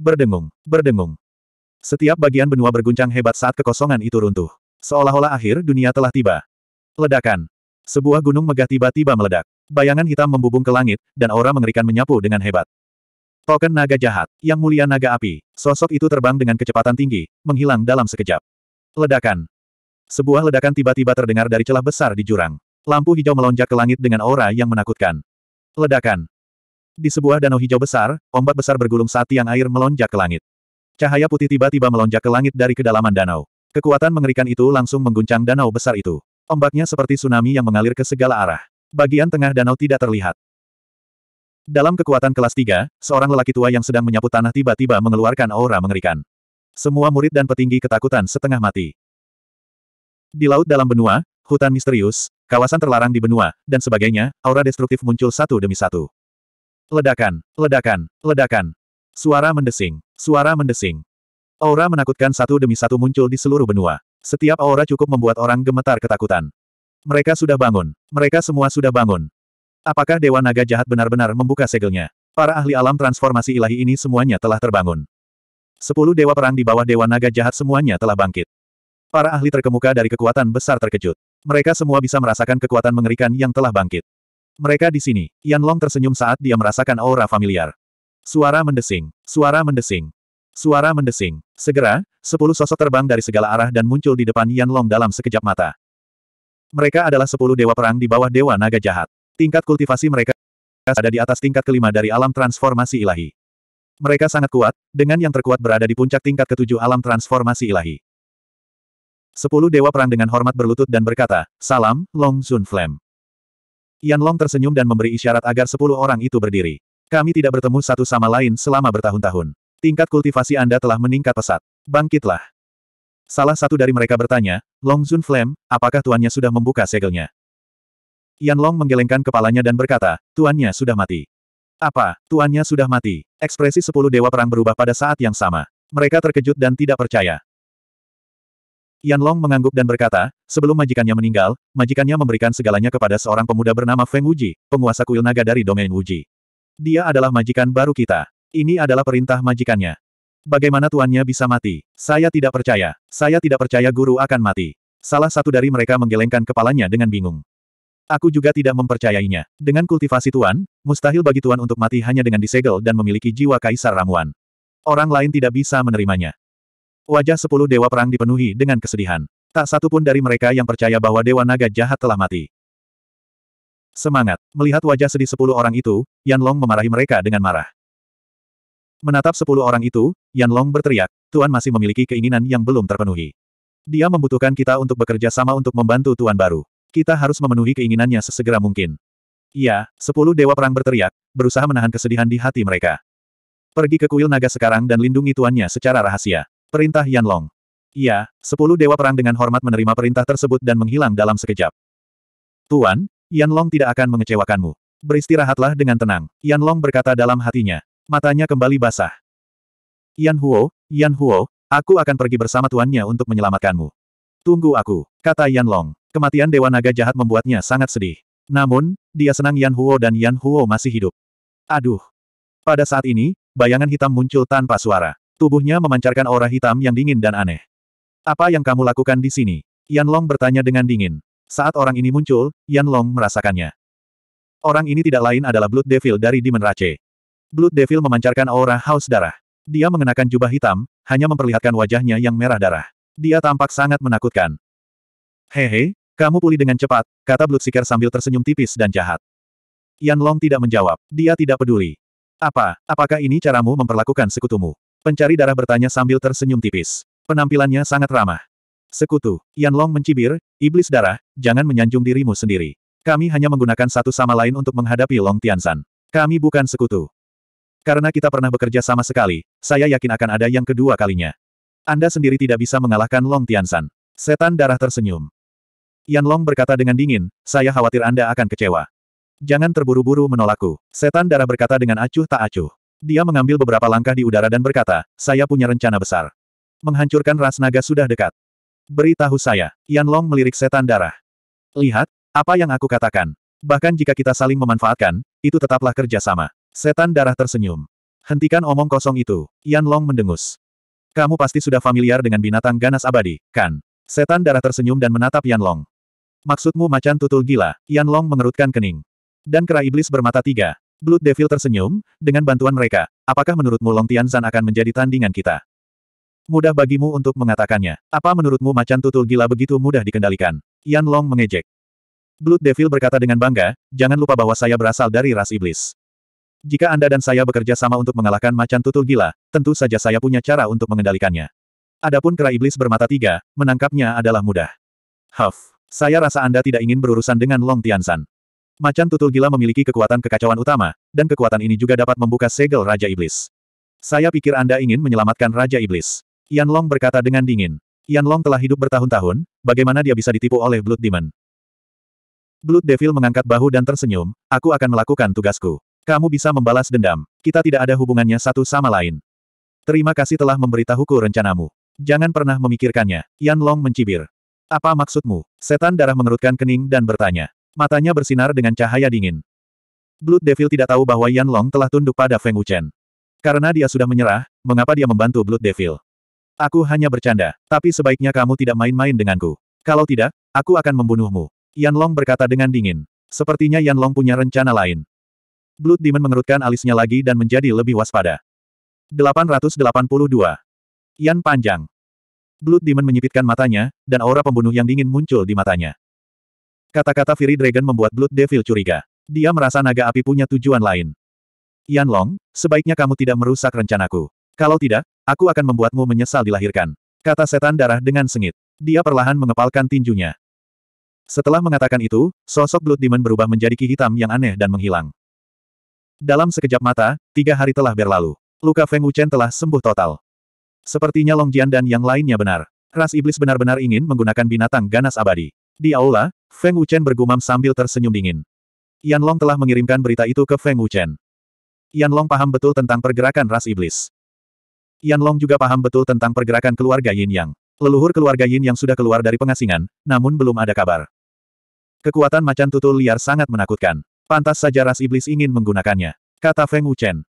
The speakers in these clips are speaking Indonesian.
Berdengung, berdengung. Setiap bagian benua berguncang hebat saat kekosongan itu runtuh. Seolah-olah akhir dunia telah tiba. Ledakan. Sebuah gunung megah tiba-tiba meledak. Bayangan hitam membubung ke langit, dan aura mengerikan menyapu dengan hebat. Token naga jahat, yang mulia naga api, sosok itu terbang dengan kecepatan tinggi, menghilang dalam sekejap. Ledakan. Sebuah ledakan tiba-tiba terdengar dari celah besar di jurang. Lampu hijau melonjak ke langit dengan aura yang menakutkan. Ledakan. Di sebuah danau hijau besar, ombak besar bergulung saat tiang air melonjak ke langit. Cahaya putih tiba-tiba melonjak ke langit dari kedalaman danau. Kekuatan mengerikan itu langsung mengguncang danau besar itu. Ombaknya seperti tsunami yang mengalir ke segala arah. Bagian tengah danau tidak terlihat. Dalam kekuatan kelas 3, seorang lelaki tua yang sedang menyapu tanah tiba-tiba mengeluarkan aura mengerikan. Semua murid dan petinggi ketakutan setengah mati. Di laut dalam benua, hutan misterius, kawasan terlarang di benua, dan sebagainya, aura destruktif muncul satu demi satu. Ledakan, ledakan, ledakan. Suara mendesing, suara mendesing. Aura menakutkan satu demi satu muncul di seluruh benua. Setiap aura cukup membuat orang gemetar ketakutan. Mereka sudah bangun. Mereka semua sudah bangun. Apakah Dewa Naga Jahat benar-benar membuka segelnya? Para ahli alam transformasi ilahi ini semuanya telah terbangun. Sepuluh dewa perang di bawah Dewa Naga Jahat semuanya telah bangkit. Para ahli terkemuka dari kekuatan besar terkejut. Mereka semua bisa merasakan kekuatan mengerikan yang telah bangkit. Mereka di sini. Yan Long tersenyum saat dia merasakan aura familiar. Suara mendesing. Suara mendesing. Suara mendesing. Segera, sepuluh sosok terbang dari segala arah dan muncul di depan Yan Long dalam sekejap mata. Mereka adalah sepuluh dewa perang di bawah dewa naga jahat. Tingkat kultivasi mereka ada di atas tingkat kelima dari alam transformasi ilahi. Mereka sangat kuat, dengan yang terkuat berada di puncak tingkat ketujuh alam transformasi ilahi. Sepuluh dewa perang dengan hormat berlutut dan berkata, Salam, Long Zun Flame. Yan Long tersenyum dan memberi isyarat agar sepuluh orang itu berdiri. Kami tidak bertemu satu sama lain selama bertahun-tahun. Tingkat kultivasi Anda telah meningkat pesat. Bangkitlah. Salah satu dari mereka bertanya, Long Zun Flame, apakah tuannya sudah membuka segelnya? Yan Long menggelengkan kepalanya dan berkata, tuannya sudah mati. Apa, tuannya sudah mati? Ekspresi sepuluh dewa perang berubah pada saat yang sama. Mereka terkejut dan tidak percaya. Yan Long mengangguk dan berkata, sebelum majikannya meninggal, majikannya memberikan segalanya kepada seorang pemuda bernama Feng Wuji, penguasa kuil naga dari domain Wuji. Dia adalah majikan baru kita. Ini adalah perintah majikannya. Bagaimana tuannya bisa mati? Saya tidak percaya. Saya tidak percaya guru akan mati. Salah satu dari mereka menggelengkan kepalanya dengan bingung. Aku juga tidak mempercayainya. Dengan kultivasi Tuan, mustahil bagi Tuan untuk mati hanya dengan disegel dan memiliki jiwa kaisar ramuan. Orang lain tidak bisa menerimanya. Wajah sepuluh dewa perang dipenuhi dengan kesedihan. Tak satu pun dari mereka yang percaya bahwa dewa naga jahat telah mati. Semangat! Melihat wajah sedih sepuluh orang itu, Yan Long memarahi mereka dengan marah. Menatap sepuluh orang itu, Yan Long berteriak, Tuan masih memiliki keinginan yang belum terpenuhi. Dia membutuhkan kita untuk bekerja sama untuk membantu Tuan baru. Kita harus memenuhi keinginannya sesegera mungkin. Iya, sepuluh dewa perang berteriak, berusaha menahan kesedihan di hati mereka. Pergi ke kuil naga sekarang dan lindungi tuannya secara rahasia. Perintah Yan Long. Ya, sepuluh dewa perang dengan hormat menerima perintah tersebut dan menghilang dalam sekejap. Tuan, Yan Long tidak akan mengecewakanmu. Beristirahatlah dengan tenang, Yan Long berkata dalam hatinya. Matanya kembali basah. Yan Huo, Yan Huo, aku akan pergi bersama tuannya untuk menyelamatkanmu. Tunggu aku, kata Yan Long. Kematian Dewa Naga jahat membuatnya sangat sedih. Namun, dia senang Yan Huo dan Yan Huo masih hidup. Aduh. Pada saat ini, bayangan hitam muncul tanpa suara. Tubuhnya memancarkan aura hitam yang dingin dan aneh. Apa yang kamu lakukan di sini? Yan Long bertanya dengan dingin. Saat orang ini muncul, Yan Long merasakannya. Orang ini tidak lain adalah Blood Devil dari Demon Rache. Blood Devil memancarkan aura haus darah. Dia mengenakan jubah hitam, hanya memperlihatkan wajahnya yang merah darah. Dia tampak sangat menakutkan. Hehe, kamu pulih dengan cepat, kata Blood Seeker sambil tersenyum tipis dan jahat. Yan Long tidak menjawab, dia tidak peduli. Apa, apakah ini caramu memperlakukan sekutumu? Pencari darah bertanya sambil tersenyum tipis. Penampilannya sangat ramah. Sekutu, Yan Long mencibir, iblis darah, jangan menyanjung dirimu sendiri. Kami hanya menggunakan satu sama lain untuk menghadapi Long Tianzan. Kami bukan sekutu. Karena kita pernah bekerja sama sekali, saya yakin akan ada yang kedua kalinya. Anda sendiri tidak bisa mengalahkan Long Tianzan. Setan darah tersenyum. Yan Long berkata dengan dingin, saya khawatir Anda akan kecewa. Jangan terburu-buru menolakku. Setan darah berkata dengan acuh tak acuh. Dia mengambil beberapa langkah di udara dan berkata, saya punya rencana besar. Menghancurkan ras naga sudah dekat. Beritahu saya, Yan Long melirik setan darah. Lihat, apa yang aku katakan. Bahkan jika kita saling memanfaatkan, itu tetaplah kerjasama. Setan darah tersenyum. Hentikan omong kosong itu, Yan Long mendengus. Kamu pasti sudah familiar dengan binatang ganas abadi, kan? Setan darah tersenyum dan menatap Yan Long. Maksudmu macan tutul gila, Yan Long mengerutkan kening. Dan kera iblis bermata tiga, Blood Devil tersenyum, dengan bantuan mereka, apakah menurutmu Long Tianzan akan menjadi tandingan kita? Mudah bagimu untuk mengatakannya. Apa menurutmu macan tutul gila begitu mudah dikendalikan? Yan Long mengejek. Blood Devil berkata dengan bangga, jangan lupa bahwa saya berasal dari ras iblis. Jika Anda dan saya bekerja sama untuk mengalahkan macan tutul gila, tentu saja saya punya cara untuk mengendalikannya. Adapun kera iblis bermata tiga, menangkapnya adalah mudah. Huff, saya rasa Anda tidak ingin berurusan dengan Long Tianzan. Macan tutul gila memiliki kekuatan kekacauan utama, dan kekuatan ini juga dapat membuka segel Raja Iblis. Saya pikir Anda ingin menyelamatkan Raja Iblis. Yan Long berkata dengan dingin. Yan Long telah hidup bertahun-tahun, bagaimana dia bisa ditipu oleh Blood Demon? Blood Devil mengangkat bahu dan tersenyum, aku akan melakukan tugasku. Kamu bisa membalas dendam. Kita tidak ada hubungannya satu sama lain. Terima kasih telah memberitahuku rencanamu. Jangan pernah memikirkannya. Yan Long mencibir. Apa maksudmu? Setan darah mengerutkan kening dan bertanya. Matanya bersinar dengan cahaya dingin. Blood Devil tidak tahu bahwa Yan Long telah tunduk pada Feng Wuchen. Karena dia sudah menyerah, mengapa dia membantu Blood Devil? Aku hanya bercanda, tapi sebaiknya kamu tidak main-main denganku. Kalau tidak, aku akan membunuhmu. Yan Long berkata dengan dingin. Sepertinya Yan Long punya rencana lain. Blood Demon mengerutkan alisnya lagi dan menjadi lebih waspada. 882. Yan Panjang. Blood Demon menyipitkan matanya, dan aura pembunuh yang dingin muncul di matanya. Kata-kata Fury Dragon membuat Blood Devil curiga. Dia merasa naga api punya tujuan lain. Yan Long, sebaiknya kamu tidak merusak rencanaku. Kalau tidak, aku akan membuatmu menyesal dilahirkan. Kata setan darah dengan sengit. Dia perlahan mengepalkan tinjunya. Setelah mengatakan itu, sosok Blood Demon berubah menjadi ki hitam yang aneh dan menghilang. Dalam sekejap mata, tiga hari telah berlalu. Luka Feng Wuchen telah sembuh total. Sepertinya Long Jian dan yang lainnya benar. Ras iblis benar-benar ingin menggunakan binatang ganas abadi. Di aula, Feng Wuchen bergumam sambil tersenyum dingin. Yan Long telah mengirimkan berita itu ke Feng Wuchen. Yan Long paham betul tentang pergerakan ras iblis. Yan Long juga paham betul tentang pergerakan keluarga Yin Yang. Leluhur keluarga Yin Yang sudah keluar dari pengasingan, namun belum ada kabar. Kekuatan macan tutul liar sangat menakutkan. Pantas saja ras iblis ingin menggunakannya, kata Feng Wuchen.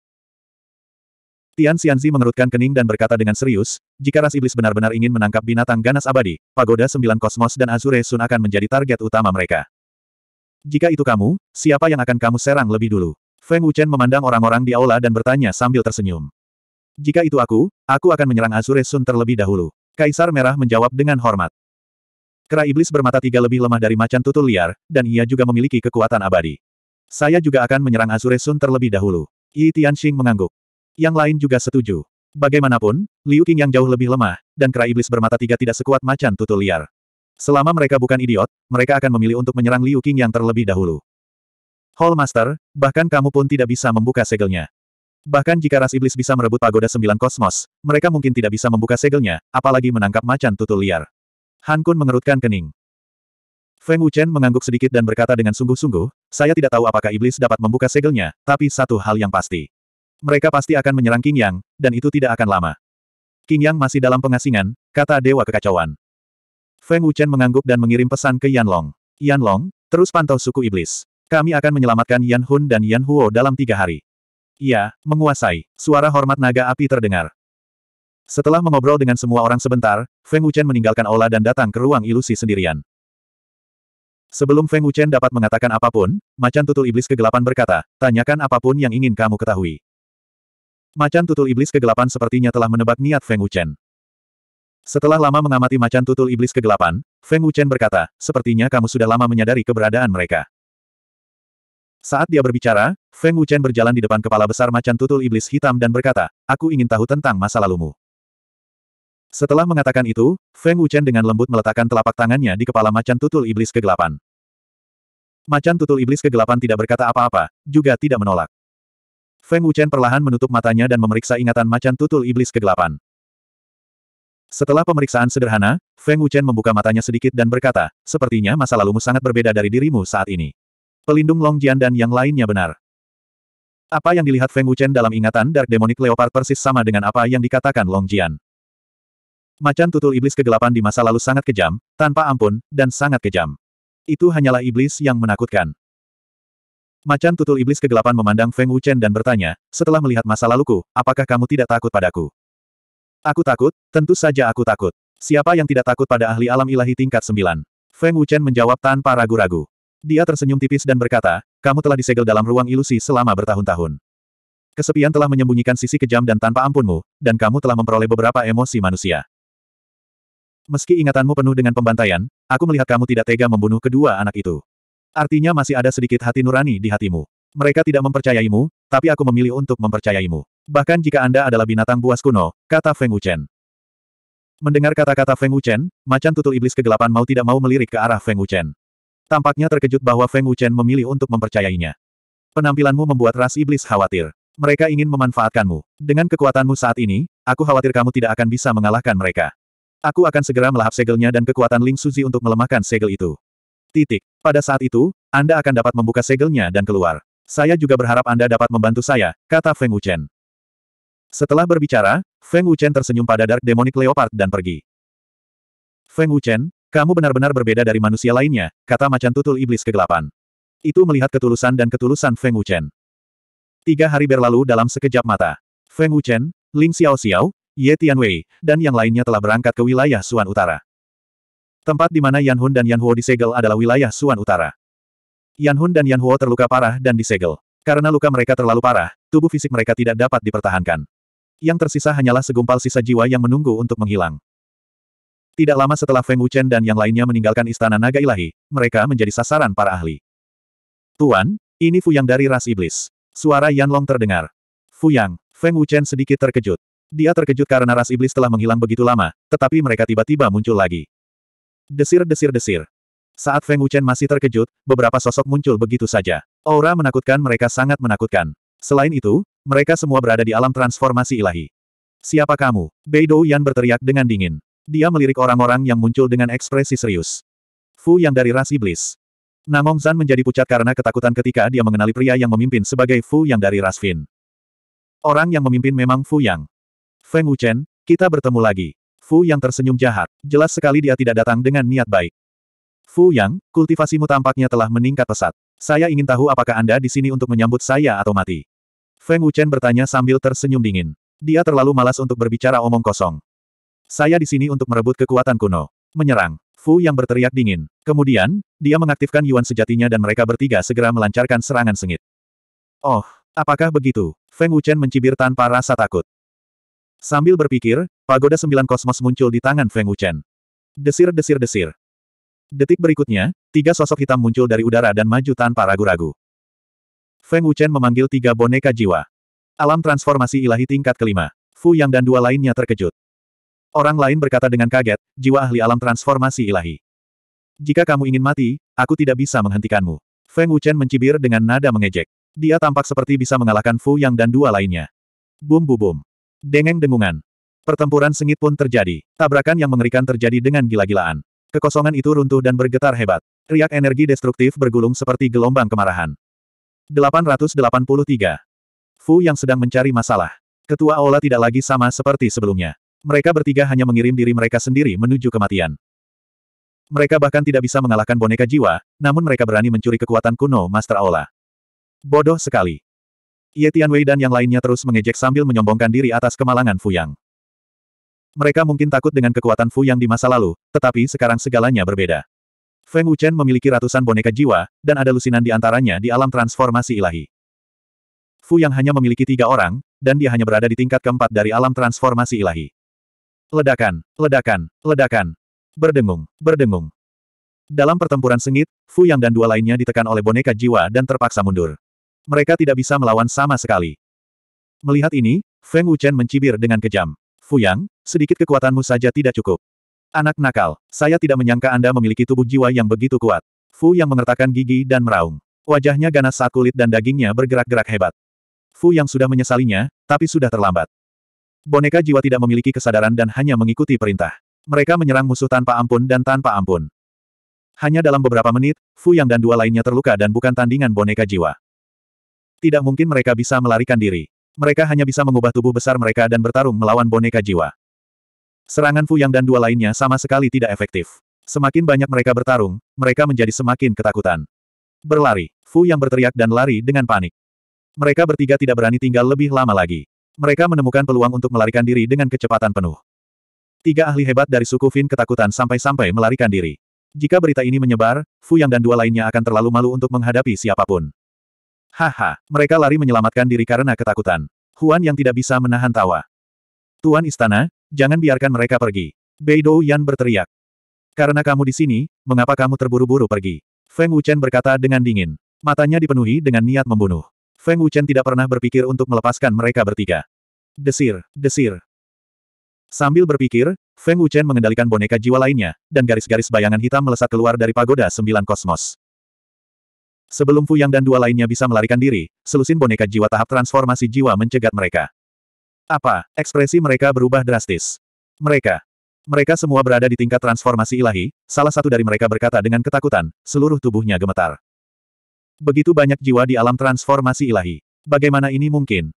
Tian Xianzi mengerutkan kening dan berkata dengan serius, jika ras iblis benar-benar ingin menangkap binatang ganas abadi, pagoda sembilan kosmos dan Azure Sun akan menjadi target utama mereka. Jika itu kamu, siapa yang akan kamu serang lebih dulu? Feng Wuchen memandang orang-orang di aula dan bertanya sambil tersenyum. Jika itu aku, aku akan menyerang Azure Sun terlebih dahulu. Kaisar Merah menjawab dengan hormat. Kera iblis bermata tiga lebih lemah dari macan tutul liar, dan ia juga memiliki kekuatan abadi. Saya juga akan menyerang Azure Sun terlebih dahulu. Yi Tianxing mengangguk yang lain juga setuju. Bagaimanapun, Liu Qing yang jauh lebih lemah, dan kera iblis bermata tiga tidak sekuat macan tutul liar. Selama mereka bukan idiot, mereka akan memilih untuk menyerang Liu Qing yang terlebih dahulu. Hall Master, bahkan kamu pun tidak bisa membuka segelnya. Bahkan jika ras iblis bisa merebut pagoda sembilan kosmos, mereka mungkin tidak bisa membuka segelnya, apalagi menangkap macan tutul liar. Han Kun mengerutkan kening. Feng Wuchen mengangguk sedikit dan berkata dengan sungguh-sungguh, saya tidak tahu apakah iblis dapat membuka segelnya, tapi satu hal yang pasti. Mereka pasti akan menyerang King Yang, dan itu tidak akan lama. King Yang masih dalam pengasingan, kata Dewa Kekacauan. Feng Wuchen mengangguk dan mengirim pesan ke Yan Long. Yan Long, terus pantau suku iblis. Kami akan menyelamatkan Yan Hun dan Yan Huo dalam tiga hari. Ya, menguasai. Suara hormat naga api terdengar. Setelah mengobrol dengan semua orang sebentar, Feng Wuchen meninggalkan aula dan datang ke ruang ilusi sendirian. Sebelum Feng Wuchen dapat mengatakan apapun, macan tutul iblis kegelapan berkata, tanyakan apapun yang ingin kamu ketahui. Macan tutul iblis kegelapan sepertinya telah menebak niat Feng Wuchen. Setelah lama mengamati macan tutul iblis kegelapan, Feng Wuchen berkata, sepertinya kamu sudah lama menyadari keberadaan mereka. Saat dia berbicara, Feng Wuchen berjalan di depan kepala besar macan tutul iblis hitam dan berkata, aku ingin tahu tentang masa lalumu. Setelah mengatakan itu, Feng Wuchen dengan lembut meletakkan telapak tangannya di kepala macan tutul iblis kegelapan. Macan tutul iblis kegelapan tidak berkata apa-apa, juga tidak menolak. Feng Wuchen perlahan menutup matanya dan memeriksa ingatan macan tutul iblis kegelapan. Setelah pemeriksaan sederhana, Feng Wuchen membuka matanya sedikit dan berkata, sepertinya masa lalumu sangat berbeda dari dirimu saat ini. Pelindung Long Jian dan yang lainnya benar. Apa yang dilihat Feng Wuchen dalam ingatan Dark Demonic Leopard persis sama dengan apa yang dikatakan Long Jian. Macan tutul iblis kegelapan di masa lalu sangat kejam, tanpa ampun, dan sangat kejam. Itu hanyalah iblis yang menakutkan. Macan tutul iblis kegelapan memandang Feng Wuchen dan bertanya, setelah melihat masa laluku, apakah kamu tidak takut padaku? Aku takut, tentu saja aku takut. Siapa yang tidak takut pada ahli alam ilahi tingkat sembilan? Feng Wuchen menjawab tanpa ragu-ragu. Dia tersenyum tipis dan berkata, kamu telah disegel dalam ruang ilusi selama bertahun-tahun. Kesepian telah menyembunyikan sisi kejam dan tanpa ampunmu, dan kamu telah memperoleh beberapa emosi manusia. Meski ingatanmu penuh dengan pembantaian, aku melihat kamu tidak tega membunuh kedua anak itu. Artinya masih ada sedikit hati nurani di hatimu. Mereka tidak mempercayaimu, tapi aku memilih untuk mempercayaimu. Bahkan jika Anda adalah binatang buas kuno, kata Feng Wuchen. Mendengar kata-kata Feng Wuchen, macan tutul iblis kegelapan mau tidak mau melirik ke arah Feng Wuchen. Tampaknya terkejut bahwa Feng Wuchen memilih untuk mempercayainya. Penampilanmu membuat ras iblis khawatir. Mereka ingin memanfaatkanmu. Dengan kekuatanmu saat ini, aku khawatir kamu tidak akan bisa mengalahkan mereka. Aku akan segera melahap segelnya dan kekuatan Ling Suzi untuk melemahkan segel itu. Titik. Pada saat itu, Anda akan dapat membuka segelnya dan keluar. Saya juga berharap Anda dapat membantu saya, kata Feng Wuchen. Setelah berbicara, Feng Wuchen tersenyum pada Dark Demonic Leopard dan pergi. Feng Wuchen, kamu benar-benar berbeda dari manusia lainnya, kata macan tutul iblis kegelapan. Itu melihat ketulusan dan ketulusan Feng Wuchen. Tiga hari berlalu dalam sekejap mata. Feng Wuchen, Ling Xiao Xiao, Ye Tianwei, dan yang lainnya telah berangkat ke wilayah Suan Utara. Tempat di mana Yan Hun dan Yan Huo disegel adalah wilayah Suan Utara. Yan Hun dan Yan Huo terluka parah dan disegel. Karena luka mereka terlalu parah, tubuh fisik mereka tidak dapat dipertahankan. Yang tersisa hanyalah segumpal sisa jiwa yang menunggu untuk menghilang. Tidak lama setelah Feng Wuchen dan yang lainnya meninggalkan istana naga ilahi, mereka menjadi sasaran para ahli. Tuan, ini Fu Yang dari ras iblis. Suara Yan Long terdengar. Fu Yang, Feng Wuchen sedikit terkejut. Dia terkejut karena ras iblis telah menghilang begitu lama, tetapi mereka tiba-tiba muncul lagi. Desir-desir-desir. Saat Feng Wuchen masih terkejut, beberapa sosok muncul begitu saja. Aura menakutkan mereka sangat menakutkan. Selain itu, mereka semua berada di alam transformasi ilahi. Siapa kamu? Bei Yan berteriak dengan dingin. Dia melirik orang-orang yang muncul dengan ekspresi serius. Fu yang dari ras iblis. Namong Zan menjadi pucat karena ketakutan ketika dia mengenali pria yang memimpin sebagai Fu yang dari ras Fin. Orang yang memimpin memang Fu Yang. Feng Wuchen, kita bertemu lagi. Fu Yang tersenyum jahat, jelas sekali dia tidak datang dengan niat baik. Fu Yang, kultivasimu tampaknya telah meningkat pesat. Saya ingin tahu apakah Anda di sini untuk menyambut saya atau mati. Feng Wuchen bertanya sambil tersenyum dingin. Dia terlalu malas untuk berbicara omong kosong. Saya di sini untuk merebut kekuatan kuno. Menyerang. Fu yang berteriak dingin. Kemudian, dia mengaktifkan Yuan sejatinya dan mereka bertiga segera melancarkan serangan sengit. Oh, apakah begitu? Feng Wuchen mencibir tanpa rasa takut. Sambil berpikir, pagoda sembilan kosmos muncul di tangan Feng Wuchen. Desir-desir-desir. Detik berikutnya, tiga sosok hitam muncul dari udara dan maju tanpa ragu-ragu. Feng Wuchen memanggil tiga boneka jiwa. Alam transformasi ilahi tingkat kelima. Fu Yang dan dua lainnya terkejut. Orang lain berkata dengan kaget, jiwa ahli alam transformasi ilahi. Jika kamu ingin mati, aku tidak bisa menghentikanmu. Feng Wuchen mencibir dengan nada mengejek. Dia tampak seperti bisa mengalahkan Fu Yang dan dua lainnya. Bum bum, bum. Dengeng dengungan. Pertempuran sengit pun terjadi. Tabrakan yang mengerikan terjadi dengan gila-gilaan. Kekosongan itu runtuh dan bergetar hebat. Riak energi destruktif bergulung seperti gelombang kemarahan. 883. Fu yang sedang mencari masalah. Ketua Aula tidak lagi sama seperti sebelumnya. Mereka bertiga hanya mengirim diri mereka sendiri menuju kematian. Mereka bahkan tidak bisa mengalahkan boneka jiwa, namun mereka berani mencuri kekuatan kuno Master Aula. Bodoh sekali. Ye Tianwei dan yang lainnya terus mengejek sambil menyombongkan diri atas kemalangan Fu Yang. Mereka mungkin takut dengan kekuatan Fu yang di masa lalu, tetapi sekarang segalanya berbeda. Feng Wuchen memiliki ratusan boneka jiwa, dan ada lusinan di antaranya di alam transformasi ilahi. Fu yang hanya memiliki tiga orang, dan dia hanya berada di tingkat keempat dari alam transformasi ilahi. Ledakan, ledakan, ledakan. Berdengung, berdengung. Dalam pertempuran sengit, Fu Yang dan dua lainnya ditekan oleh boneka jiwa dan terpaksa mundur. Mereka tidak bisa melawan sama sekali. Melihat ini, Feng Wuchen mencibir dengan kejam. Fu Yang, sedikit kekuatanmu saja tidak cukup. Anak nakal, saya tidak menyangka Anda memiliki tubuh jiwa yang begitu kuat. Fu yang mengertakkan gigi dan meraung. Wajahnya ganas saat kulit dan dagingnya bergerak-gerak hebat. Fu yang sudah menyesalinya, tapi sudah terlambat. Boneka jiwa tidak memiliki kesadaran dan hanya mengikuti perintah. Mereka menyerang musuh tanpa ampun dan tanpa ampun. Hanya dalam beberapa menit, Fu Yang dan dua lainnya terluka dan bukan tandingan boneka jiwa. Tidak mungkin mereka bisa melarikan diri. Mereka hanya bisa mengubah tubuh besar mereka dan bertarung melawan boneka jiwa. Serangan Fu Yang dan dua lainnya sama sekali tidak efektif. Semakin banyak mereka bertarung, mereka menjadi semakin ketakutan. Berlari, Fu Yang berteriak dan lari dengan panik. Mereka bertiga tidak berani tinggal lebih lama lagi. Mereka menemukan peluang untuk melarikan diri dengan kecepatan penuh. Tiga ahli hebat dari suku Fin ketakutan sampai-sampai melarikan diri. Jika berita ini menyebar, Fu Yang dan dua lainnya akan terlalu malu untuk menghadapi siapapun. Haha, mereka lari menyelamatkan diri karena ketakutan. Huan yang tidak bisa menahan tawa. Tuan Istana, jangan biarkan mereka pergi. Beidou Yan berteriak. Karena kamu di sini, mengapa kamu terburu-buru pergi? Feng Wuchen berkata dengan dingin. Matanya dipenuhi dengan niat membunuh. Feng Wuchen tidak pernah berpikir untuk melepaskan mereka bertiga. Desir, desir. Sambil berpikir, Feng Wuchen mengendalikan boneka jiwa lainnya, dan garis-garis bayangan hitam melesat keluar dari pagoda sembilan kosmos. Sebelum Fu Yang dan dua lainnya bisa melarikan diri, selusin boneka jiwa tahap transformasi jiwa mencegat mereka. Apa? Ekspresi mereka berubah drastis. Mereka. Mereka semua berada di tingkat transformasi ilahi, salah satu dari mereka berkata dengan ketakutan, seluruh tubuhnya gemetar. Begitu banyak jiwa di alam transformasi ilahi. Bagaimana ini mungkin?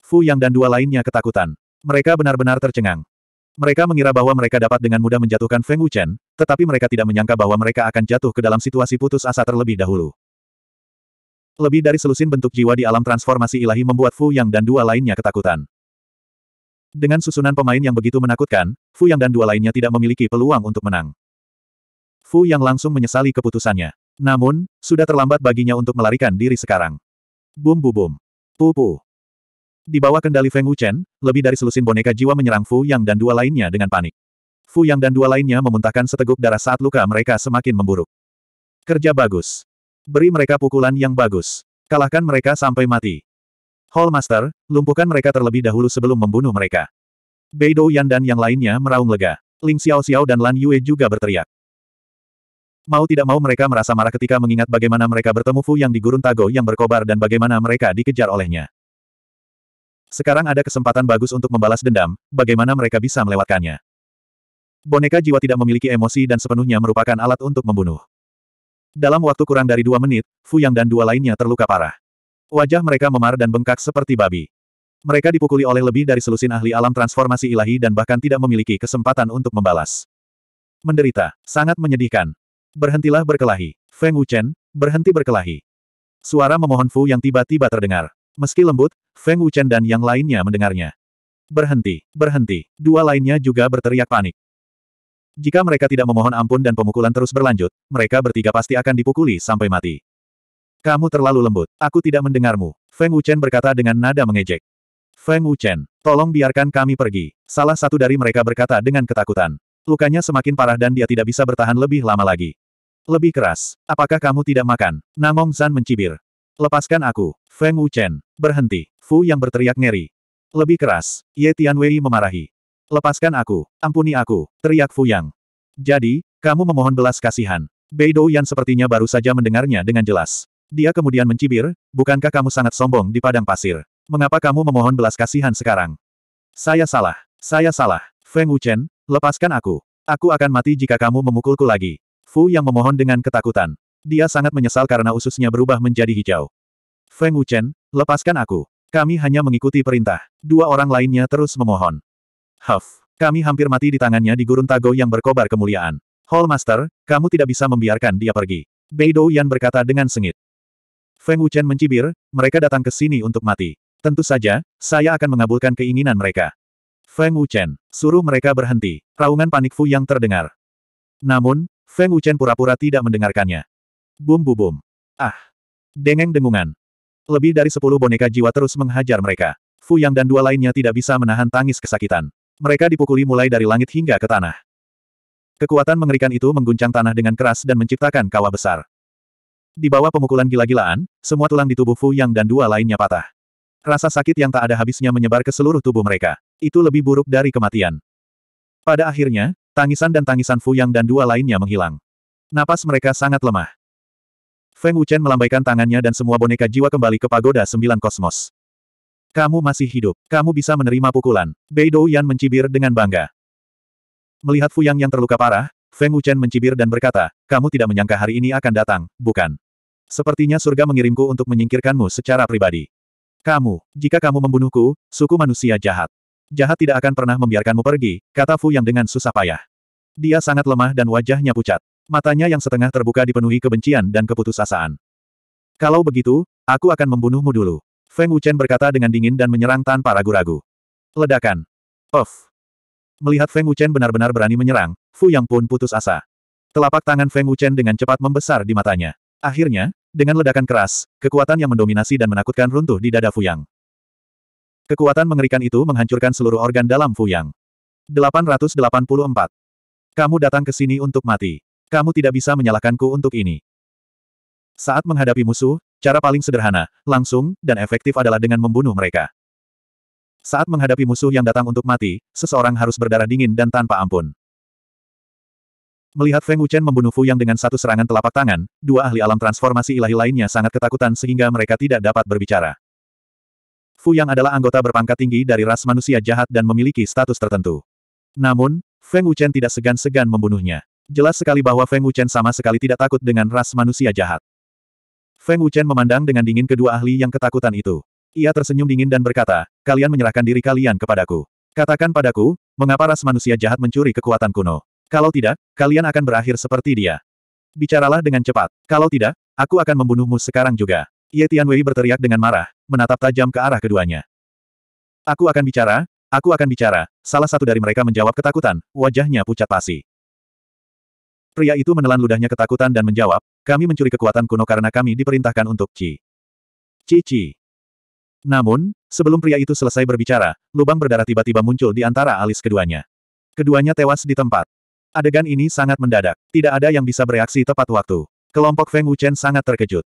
Fu Yang dan dua lainnya ketakutan. Mereka benar-benar tercengang. Mereka mengira bahwa mereka dapat dengan mudah menjatuhkan Feng Wuchen, tetapi mereka tidak menyangka bahwa mereka akan jatuh ke dalam situasi putus asa terlebih dahulu. Lebih dari selusin bentuk jiwa di alam transformasi ilahi membuat Fu Yang dan dua lainnya ketakutan. Dengan susunan pemain yang begitu menakutkan, Fu Yang dan dua lainnya tidak memiliki peluang untuk menang. Fu Yang langsung menyesali keputusannya. Namun, sudah terlambat baginya untuk melarikan diri sekarang. Bum bu bum. Pu pu. Di bawah kendali Feng Wuchen, lebih dari selusin boneka jiwa menyerang Fu Yang dan dua lainnya dengan panik. Fu Yang dan dua lainnya memuntahkan seteguk darah saat luka mereka semakin memburuk. Kerja bagus. Beri mereka pukulan yang bagus. Kalahkan mereka sampai mati. Hallmaster, lumpuhkan mereka terlebih dahulu sebelum membunuh mereka. Beidou Yan dan yang lainnya meraung lega. Ling Xiao Xiao dan Lan Yue juga berteriak. Mau tidak mau mereka merasa marah ketika mengingat bagaimana mereka bertemu Fu yang di gurun Tago yang berkobar dan bagaimana mereka dikejar olehnya. Sekarang ada kesempatan bagus untuk membalas dendam, bagaimana mereka bisa melewatkannya. Boneka jiwa tidak memiliki emosi dan sepenuhnya merupakan alat untuk membunuh. Dalam waktu kurang dari dua menit, Fu Yang dan dua lainnya terluka parah. Wajah mereka memar dan bengkak seperti babi. Mereka dipukuli oleh lebih dari selusin ahli alam transformasi ilahi dan bahkan tidak memiliki kesempatan untuk membalas. Menderita, sangat menyedihkan. Berhentilah berkelahi. Feng Wuchen, berhenti berkelahi. Suara memohon Fu yang tiba-tiba terdengar. Meski lembut, Feng Wuchen dan yang lainnya mendengarnya. Berhenti, berhenti. Dua lainnya juga berteriak panik. Jika mereka tidak memohon ampun dan pemukulan terus berlanjut, mereka bertiga pasti akan dipukuli sampai mati. Kamu terlalu lembut. Aku tidak mendengarmu. Feng Wuchen berkata dengan nada mengejek. Feng Wuchen, tolong biarkan kami pergi. Salah satu dari mereka berkata dengan ketakutan. Lukanya semakin parah dan dia tidak bisa bertahan lebih lama lagi. Lebih keras. Apakah kamu tidak makan? Namong Zan mencibir. Lepaskan aku. Feng Wuchen, berhenti. Fu yang berteriak ngeri. Lebih keras. Ye Tianwei memarahi. Lepaskan aku, ampuni aku, teriak Fu Yang. Jadi, kamu memohon belas kasihan. Beidou Yan sepertinya baru saja mendengarnya dengan jelas. Dia kemudian mencibir, bukankah kamu sangat sombong di padang pasir? Mengapa kamu memohon belas kasihan sekarang? Saya salah, saya salah. Feng Wuchen, lepaskan aku. Aku akan mati jika kamu memukulku lagi. Fu yang memohon dengan ketakutan. Dia sangat menyesal karena ususnya berubah menjadi hijau. Feng Wuchen, lepaskan aku. Kami hanya mengikuti perintah. Dua orang lainnya terus memohon. Huff. Kami hampir mati di tangannya di gurun Tago yang berkobar kemuliaan. Hallmaster, kamu tidak bisa membiarkan dia pergi. Beidou Yan berkata dengan sengit. Feng Wuchen mencibir, mereka datang ke sini untuk mati. Tentu saja, saya akan mengabulkan keinginan mereka. Feng Wuchen, suruh mereka berhenti. Raungan panik Fu yang terdengar. Namun, Feng Wuchen pura-pura tidak mendengarkannya. Bum bum bum. Ah. Dengeng dengungan. Lebih dari sepuluh boneka jiwa terus menghajar mereka. Fu Yang dan dua lainnya tidak bisa menahan tangis kesakitan. Mereka dipukuli mulai dari langit hingga ke tanah. Kekuatan mengerikan itu mengguncang tanah dengan keras dan menciptakan kawah besar. Di bawah pemukulan gila-gilaan, semua tulang di tubuh Fu Yang dan dua lainnya patah. Rasa sakit yang tak ada habisnya menyebar ke seluruh tubuh mereka. Itu lebih buruk dari kematian. Pada akhirnya, tangisan dan tangisan Fu Yang dan dua lainnya menghilang. Napas mereka sangat lemah. Feng Wuchen melambaikan tangannya dan semua boneka jiwa kembali ke pagoda sembilan kosmos. Kamu masih hidup. Kamu bisa menerima pukulan. Bei Yan mencibir dengan bangga. Melihat Fuyang yang terluka parah, Feng Wuchen mencibir dan berkata, kamu tidak menyangka hari ini akan datang, bukan? Sepertinya surga mengirimku untuk menyingkirkanmu secara pribadi. Kamu, jika kamu membunuhku, suku manusia jahat. Jahat tidak akan pernah membiarkanmu pergi, kata Fu Yang dengan susah payah. Dia sangat lemah dan wajahnya pucat. Matanya yang setengah terbuka dipenuhi kebencian dan keputusasaan. Kalau begitu, aku akan membunuhmu dulu. Feng Wuchen berkata dengan dingin dan menyerang tanpa ragu-ragu. Ledakan. Of. Melihat Feng Wuchen benar-benar berani menyerang, Fu Yang pun putus asa. Telapak tangan Feng Wuchen dengan cepat membesar di matanya. Akhirnya, dengan ledakan keras, kekuatan yang mendominasi dan menakutkan runtuh di dada Fu Yang. Kekuatan mengerikan itu menghancurkan seluruh organ dalam Fu Yang. 884. Kamu datang ke sini untuk mati. Kamu tidak bisa menyalahkanku untuk ini. Saat menghadapi musuh, Cara paling sederhana, langsung, dan efektif adalah dengan membunuh mereka. Saat menghadapi musuh yang datang untuk mati, seseorang harus berdarah dingin dan tanpa ampun. Melihat Feng Wuchen membunuh Fu Yang dengan satu serangan telapak tangan, dua ahli alam transformasi ilahi lainnya sangat ketakutan sehingga mereka tidak dapat berbicara. Fu Yang adalah anggota berpangkat tinggi dari ras manusia jahat dan memiliki status tertentu. Namun, Feng Wuchen tidak segan-segan membunuhnya. Jelas sekali bahwa Feng Wuchen sama sekali tidak takut dengan ras manusia jahat. Feng Wuchen memandang dengan dingin kedua ahli yang ketakutan itu. Ia tersenyum dingin dan berkata, kalian menyerahkan diri kalian kepadaku. Katakan padaku, mengapa ras manusia jahat mencuri kekuatan kuno? Kalau tidak, kalian akan berakhir seperti dia. Bicaralah dengan cepat. Kalau tidak, aku akan membunuhmu sekarang juga. Ye Tianwei berteriak dengan marah, menatap tajam ke arah keduanya. Aku akan bicara, aku akan bicara. Salah satu dari mereka menjawab ketakutan, wajahnya pucat pasi. Pria itu menelan ludahnya ketakutan dan menjawab, kami mencuri kekuatan kuno karena kami diperintahkan untuk Ci. Ci Ci. Namun, sebelum pria itu selesai berbicara, lubang berdarah tiba-tiba muncul di antara alis keduanya. Keduanya tewas di tempat. Adegan ini sangat mendadak. Tidak ada yang bisa bereaksi tepat waktu. Kelompok Feng Wuchen sangat terkejut.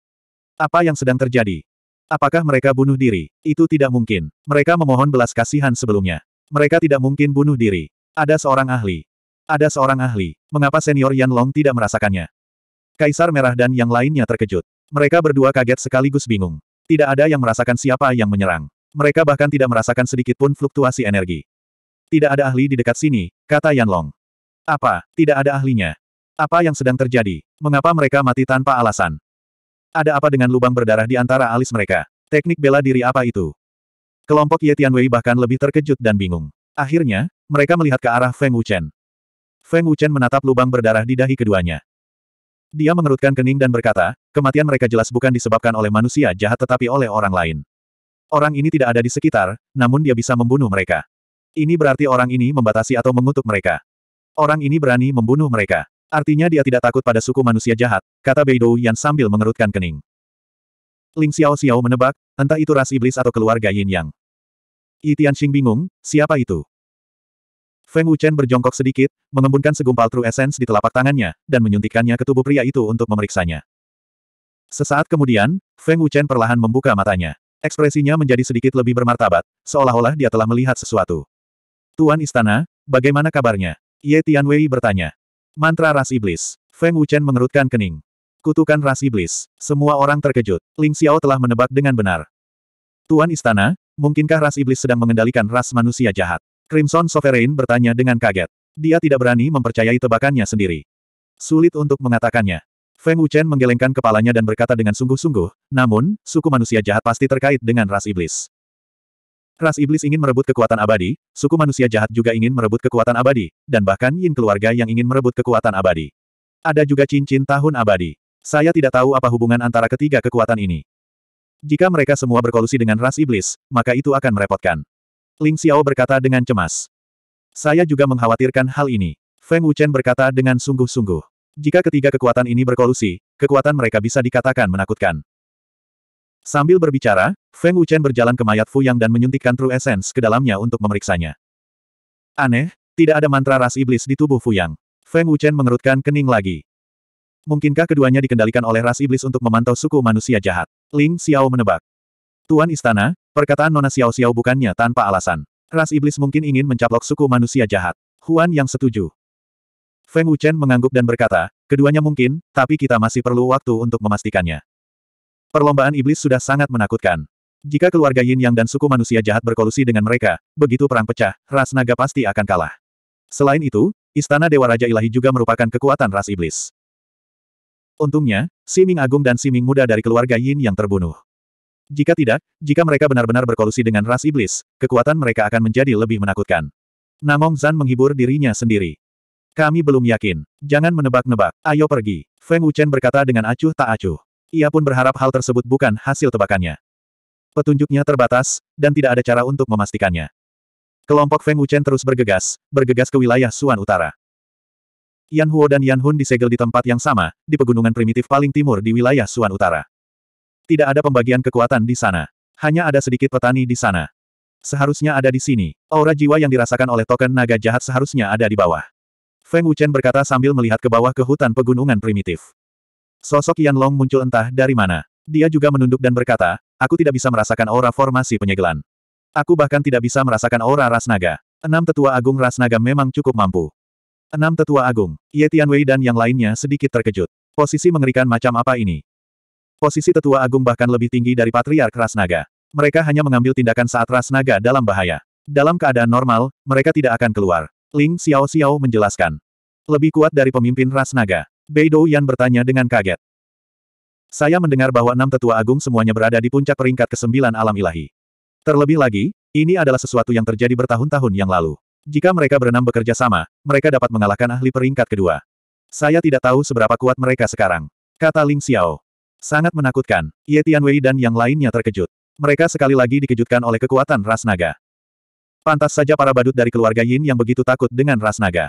Apa yang sedang terjadi? Apakah mereka bunuh diri? Itu tidak mungkin. Mereka memohon belas kasihan sebelumnya. Mereka tidak mungkin bunuh diri. Ada seorang ahli. Ada seorang ahli. Mengapa senior Yan Long tidak merasakannya? Kaisar Merah dan yang lainnya terkejut. Mereka berdua kaget sekaligus bingung. Tidak ada yang merasakan siapa yang menyerang. Mereka bahkan tidak merasakan sedikit pun fluktuasi energi. Tidak ada ahli di dekat sini, kata Yan Long. Apa, tidak ada ahlinya? Apa yang sedang terjadi? Mengapa mereka mati tanpa alasan? Ada apa dengan lubang berdarah di antara alis mereka? Teknik bela diri apa itu? Kelompok Ye Tianwei bahkan lebih terkejut dan bingung. Akhirnya, mereka melihat ke arah Feng Wuchen. Feng Wuchen menatap lubang berdarah di dahi keduanya. Dia mengerutkan kening dan berkata, kematian mereka jelas bukan disebabkan oleh manusia jahat tetapi oleh orang lain. Orang ini tidak ada di sekitar, namun dia bisa membunuh mereka. Ini berarti orang ini membatasi atau mengutuk mereka. Orang ini berani membunuh mereka. Artinya dia tidak takut pada suku manusia jahat, kata Beidou Yan sambil mengerutkan kening. Ling Xiao Xiao menebak, entah itu ras iblis atau keluarga Yin Yang. Yi Xing bingung, siapa itu? Feng Wuchen berjongkok sedikit, mengembunkan segumpal True Essence di telapak tangannya, dan menyuntikkannya ke tubuh pria itu untuk memeriksanya. Sesaat kemudian, Feng Wuchen perlahan membuka matanya. Ekspresinya menjadi sedikit lebih bermartabat, seolah-olah dia telah melihat sesuatu. Tuan Istana, bagaimana kabarnya? Ye Tianwei bertanya. Mantra Ras Iblis. Feng Wuchen mengerutkan kening. Kutukan Ras Iblis. Semua orang terkejut. Ling Xiao telah menebak dengan benar. Tuan Istana, mungkinkah Ras Iblis sedang mengendalikan ras manusia jahat? Crimson Sovereign bertanya dengan kaget. Dia tidak berani mempercayai tebakannya sendiri. Sulit untuk mengatakannya. Feng Wuchen menggelengkan kepalanya dan berkata dengan sungguh-sungguh, namun, suku manusia jahat pasti terkait dengan ras iblis. Ras iblis ingin merebut kekuatan abadi, suku manusia jahat juga ingin merebut kekuatan abadi, dan bahkan yin keluarga yang ingin merebut kekuatan abadi. Ada juga cincin tahun abadi. Saya tidak tahu apa hubungan antara ketiga kekuatan ini. Jika mereka semua berkolusi dengan ras iblis, maka itu akan merepotkan. Ling Xiao berkata dengan cemas. Saya juga mengkhawatirkan hal ini. Feng Wuchen berkata dengan sungguh-sungguh. Jika ketiga kekuatan ini berkolusi, kekuatan mereka bisa dikatakan menakutkan. Sambil berbicara, Feng Wuchen berjalan ke mayat Fu Yang dan menyuntikkan True Essence ke dalamnya untuk memeriksanya. Aneh, tidak ada mantra ras iblis di tubuh Fu Yang. Feng Wuchen mengerutkan kening lagi. Mungkinkah keduanya dikendalikan oleh ras iblis untuk memantau suku manusia jahat? Ling Xiao menebak. Tuan Istana, Perkataan Nona Xiao Xiao bukannya tanpa alasan. Ras iblis mungkin ingin mencaplok suku manusia jahat. Huan yang setuju. Feng Wuchen mengangguk dan berkata, keduanya mungkin, tapi kita masih perlu waktu untuk memastikannya. Perlombaan iblis sudah sangat menakutkan. Jika keluarga Yin Yang dan suku manusia jahat berkolusi dengan mereka, begitu perang pecah, ras naga pasti akan kalah. Selain itu, Istana Dewa Raja Ilahi juga merupakan kekuatan ras iblis. Untungnya, Siming Agung dan Siming Muda dari keluarga Yin yang terbunuh. Jika tidak, jika mereka benar-benar berkolusi dengan ras iblis, kekuatan mereka akan menjadi lebih menakutkan. Namong Zan menghibur dirinya sendiri. Kami belum yakin. Jangan menebak-nebak. Ayo pergi. Feng Wuchen berkata dengan acuh tak acuh. Ia pun berharap hal tersebut bukan hasil tebakannya. Petunjuknya terbatas, dan tidak ada cara untuk memastikannya. Kelompok Feng Wuchen terus bergegas, bergegas ke wilayah Suan Utara. Yan Huo dan Yan Hun disegel di tempat yang sama, di pegunungan primitif paling timur di wilayah Suan Utara. Tidak ada pembagian kekuatan di sana. Hanya ada sedikit petani di sana. Seharusnya ada di sini. Aura jiwa yang dirasakan oleh token naga jahat seharusnya ada di bawah. Feng Wuchen berkata sambil melihat ke bawah ke hutan pegunungan primitif. Sosok Yan Long muncul entah dari mana. Dia juga menunduk dan berkata, aku tidak bisa merasakan aura formasi penyegelan. Aku bahkan tidak bisa merasakan aura ras naga. Enam tetua agung ras naga memang cukup mampu. Enam tetua agung, Ye Tianwei dan yang lainnya sedikit terkejut. Posisi mengerikan macam apa ini? Posisi tetua agung bahkan lebih tinggi dari Patriark Rasnaga. Mereka hanya mengambil tindakan saat Rasnaga dalam bahaya. Dalam keadaan normal, mereka tidak akan keluar. Ling Xiao Xiao menjelaskan. Lebih kuat dari pemimpin Rasnaga. Beidou Yan bertanya dengan kaget. Saya mendengar bahwa enam tetua agung semuanya berada di puncak peringkat ke-9 alam ilahi. Terlebih lagi, ini adalah sesuatu yang terjadi bertahun-tahun yang lalu. Jika mereka berenam bekerja sama, mereka dapat mengalahkan ahli peringkat kedua. Saya tidak tahu seberapa kuat mereka sekarang. Kata Ling Xiao. Sangat menakutkan, Ye Tianwei dan yang lainnya terkejut. Mereka sekali lagi dikejutkan oleh kekuatan ras naga. Pantas saja para badut dari keluarga Yin yang begitu takut dengan ras naga.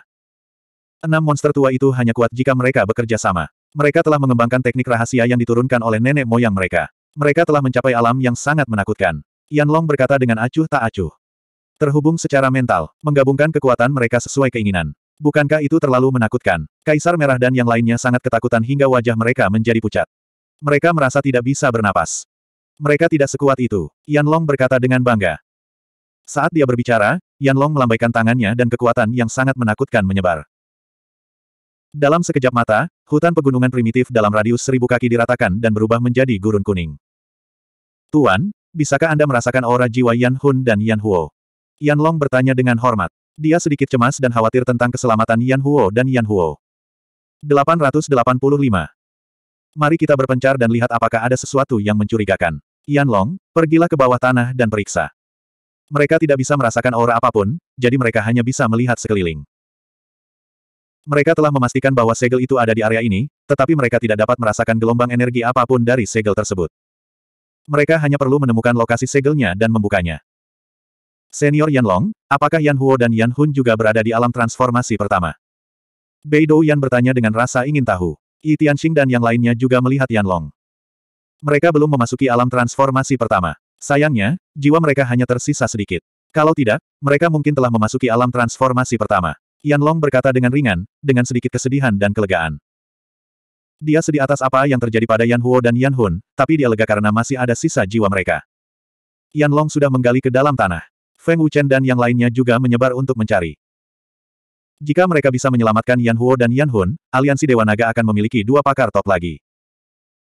Enam monster tua itu hanya kuat jika mereka bekerja sama. Mereka telah mengembangkan teknik rahasia yang diturunkan oleh nenek moyang mereka. Mereka telah mencapai alam yang sangat menakutkan. Yan Long berkata dengan acuh tak acuh. Terhubung secara mental, menggabungkan kekuatan mereka sesuai keinginan. Bukankah itu terlalu menakutkan? Kaisar Merah dan yang lainnya sangat ketakutan hingga wajah mereka menjadi pucat. Mereka merasa tidak bisa bernapas. Mereka tidak sekuat itu, Yan Long berkata dengan bangga. Saat dia berbicara, Yan Long melambaikan tangannya dan kekuatan yang sangat menakutkan menyebar. Dalam sekejap mata, hutan pegunungan primitif dalam radius seribu kaki diratakan dan berubah menjadi gurun kuning. Tuan, bisakah Anda merasakan aura jiwa Yan Hun dan Yan Huo? Yan Long bertanya dengan hormat. Dia sedikit cemas dan khawatir tentang keselamatan Yan Huo dan Yan Huo. 885. Mari kita berpencar dan lihat apakah ada sesuatu yang mencurigakan. Yan Long, pergilah ke bawah tanah dan periksa. Mereka tidak bisa merasakan aura apapun, jadi mereka hanya bisa melihat sekeliling. Mereka telah memastikan bahwa segel itu ada di area ini, tetapi mereka tidak dapat merasakan gelombang energi apapun dari segel tersebut. Mereka hanya perlu menemukan lokasi segelnya dan membukanya. Senior Yan Long, apakah Yan Huo dan Yan Hun juga berada di alam transformasi pertama? Beidou Yan bertanya dengan rasa ingin tahu. Yi Tianxing dan yang lainnya juga melihat Yan Long. Mereka belum memasuki alam transformasi pertama. Sayangnya, jiwa mereka hanya tersisa sedikit. Kalau tidak, mereka mungkin telah memasuki alam transformasi pertama. Yan Long berkata dengan ringan, dengan sedikit kesedihan dan kelegaan. Dia sedih atas apa yang terjadi pada Yan Huo dan Yan Hun, tapi dia lega karena masih ada sisa jiwa mereka. Yan Long sudah menggali ke dalam tanah. Feng Wuchen dan yang lainnya juga menyebar untuk mencari. Jika mereka bisa menyelamatkan Yan Huo dan Yan Hun, aliansi Dewa Naga akan memiliki dua pakar top lagi.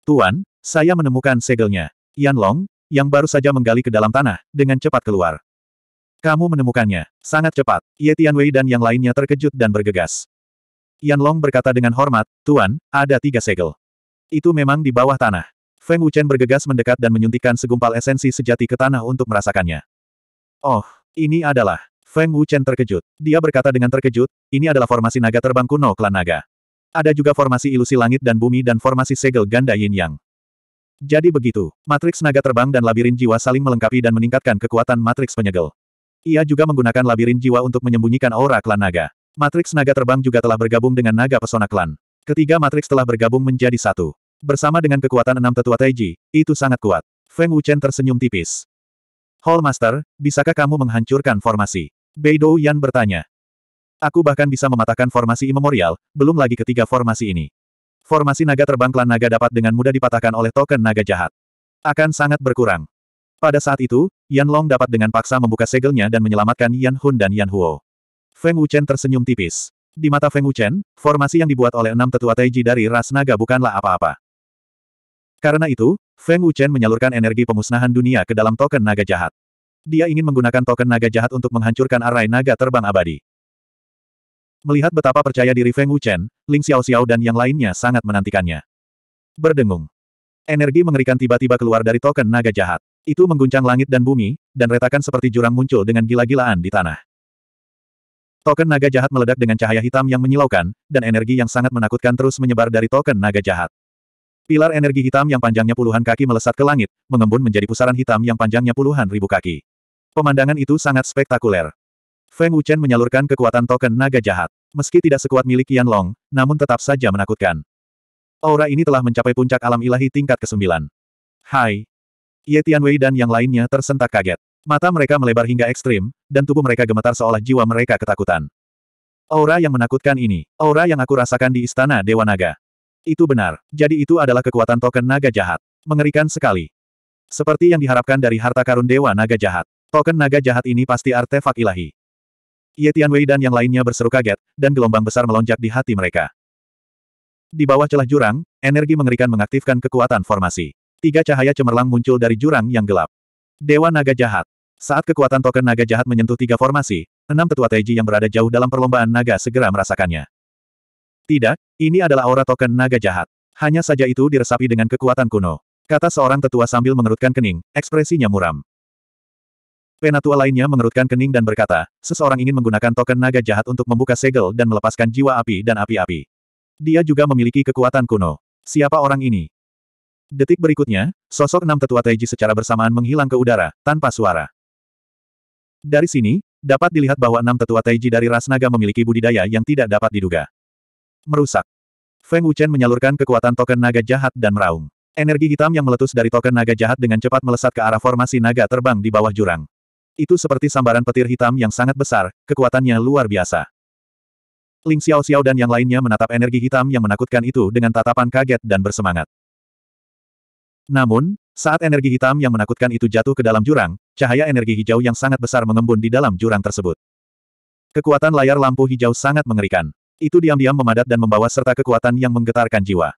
Tuan, saya menemukan segelnya. Yan Long, yang baru saja menggali ke dalam tanah, dengan cepat keluar. Kamu menemukannya. Sangat cepat. Ye Wei dan yang lainnya terkejut dan bergegas. Yan Long berkata dengan hormat, Tuan, ada tiga segel. Itu memang di bawah tanah. Feng Wuchen bergegas mendekat dan menyuntikkan segumpal esensi sejati ke tanah untuk merasakannya. Oh, ini adalah Feng Wuchen terkejut. Dia berkata dengan terkejut, ini adalah formasi naga terbang kuno klan naga. Ada juga formasi ilusi langit dan bumi dan formasi segel ganda yin yang. Jadi begitu, matriks naga terbang dan labirin jiwa saling melengkapi dan meningkatkan kekuatan matriks penyegel. Ia juga menggunakan labirin jiwa untuk menyembunyikan aura klan naga. Matriks naga terbang juga telah bergabung dengan naga pesona klan. Ketiga matriks telah bergabung menjadi satu. Bersama dengan kekuatan enam tetua Taiji, itu sangat kuat. Feng Wuchen tersenyum tipis. Hall Master, bisakah kamu menghancurkan formasi? Beidou Yan bertanya. Aku bahkan bisa mematahkan formasi imemorial, belum lagi ketiga formasi ini. Formasi naga terbang klan naga dapat dengan mudah dipatahkan oleh token naga jahat. Akan sangat berkurang. Pada saat itu, Yan Long dapat dengan paksa membuka segelnya dan menyelamatkan Yan Hun dan Yan Huo. Feng Wuchen tersenyum tipis. Di mata Feng Wuchen, formasi yang dibuat oleh enam tetua Taiji dari ras naga bukanlah apa-apa. Karena itu, Feng Wuchen menyalurkan energi pemusnahan dunia ke dalam token naga jahat. Dia ingin menggunakan token naga jahat untuk menghancurkan arai naga terbang abadi. Melihat betapa percaya diri Feng Wuchen, Ling Xiao Xiao dan yang lainnya sangat menantikannya. Berdengung. Energi mengerikan tiba-tiba keluar dari token naga jahat. Itu mengguncang langit dan bumi, dan retakan seperti jurang muncul dengan gila-gilaan di tanah. Token naga jahat meledak dengan cahaya hitam yang menyilaukan, dan energi yang sangat menakutkan terus menyebar dari token naga jahat. Pilar energi hitam yang panjangnya puluhan kaki melesat ke langit, mengembun menjadi pusaran hitam yang panjangnya puluhan ribu kaki. Pemandangan itu sangat spektakuler. Feng Wuchen menyalurkan kekuatan token naga jahat. Meski tidak sekuat milik Yan Long, namun tetap saja menakutkan. Aura ini telah mencapai puncak alam ilahi tingkat ke-9. Hai! Ye Tianwei dan yang lainnya tersentak kaget. Mata mereka melebar hingga ekstrim, dan tubuh mereka gemetar seolah jiwa mereka ketakutan. Aura yang menakutkan ini. Aura yang aku rasakan di Istana Dewa Naga. Itu benar. Jadi itu adalah kekuatan token naga jahat. Mengerikan sekali. Seperti yang diharapkan dari harta karun Dewa Naga Jahat. Token naga jahat ini pasti artefak ilahi. Ye Tianwei dan yang lainnya berseru kaget, dan gelombang besar melonjak di hati mereka. Di bawah celah jurang, energi mengerikan mengaktifkan kekuatan formasi. Tiga cahaya cemerlang muncul dari jurang yang gelap. Dewa Naga Jahat. Saat kekuatan token naga jahat menyentuh tiga formasi, enam tetua Teiji yang berada jauh dalam perlombaan naga segera merasakannya. Tidak, ini adalah aura token naga jahat. Hanya saja itu diresapi dengan kekuatan kuno. Kata seorang tetua sambil mengerutkan kening, ekspresinya muram. Penatua lainnya mengerutkan kening dan berkata, seseorang ingin menggunakan token naga jahat untuk membuka segel dan melepaskan jiwa api dan api-api. Dia juga memiliki kekuatan kuno. Siapa orang ini? Detik berikutnya, sosok enam tetua Taiji secara bersamaan menghilang ke udara, tanpa suara. Dari sini, dapat dilihat bahwa enam tetua Taiji dari ras naga memiliki budidaya yang tidak dapat diduga. Merusak. Feng Wuchen menyalurkan kekuatan token naga jahat dan meraung. Energi hitam yang meletus dari token naga jahat dengan cepat melesat ke arah formasi naga terbang di bawah jurang. Itu seperti sambaran petir hitam yang sangat besar, kekuatannya luar biasa. Ling Xiao Xiao dan yang lainnya menatap energi hitam yang menakutkan itu dengan tatapan kaget dan bersemangat. Namun, saat energi hitam yang menakutkan itu jatuh ke dalam jurang, cahaya energi hijau yang sangat besar mengembun di dalam jurang tersebut. Kekuatan layar lampu hijau sangat mengerikan. Itu diam-diam memadat dan membawa serta kekuatan yang menggetarkan jiwa.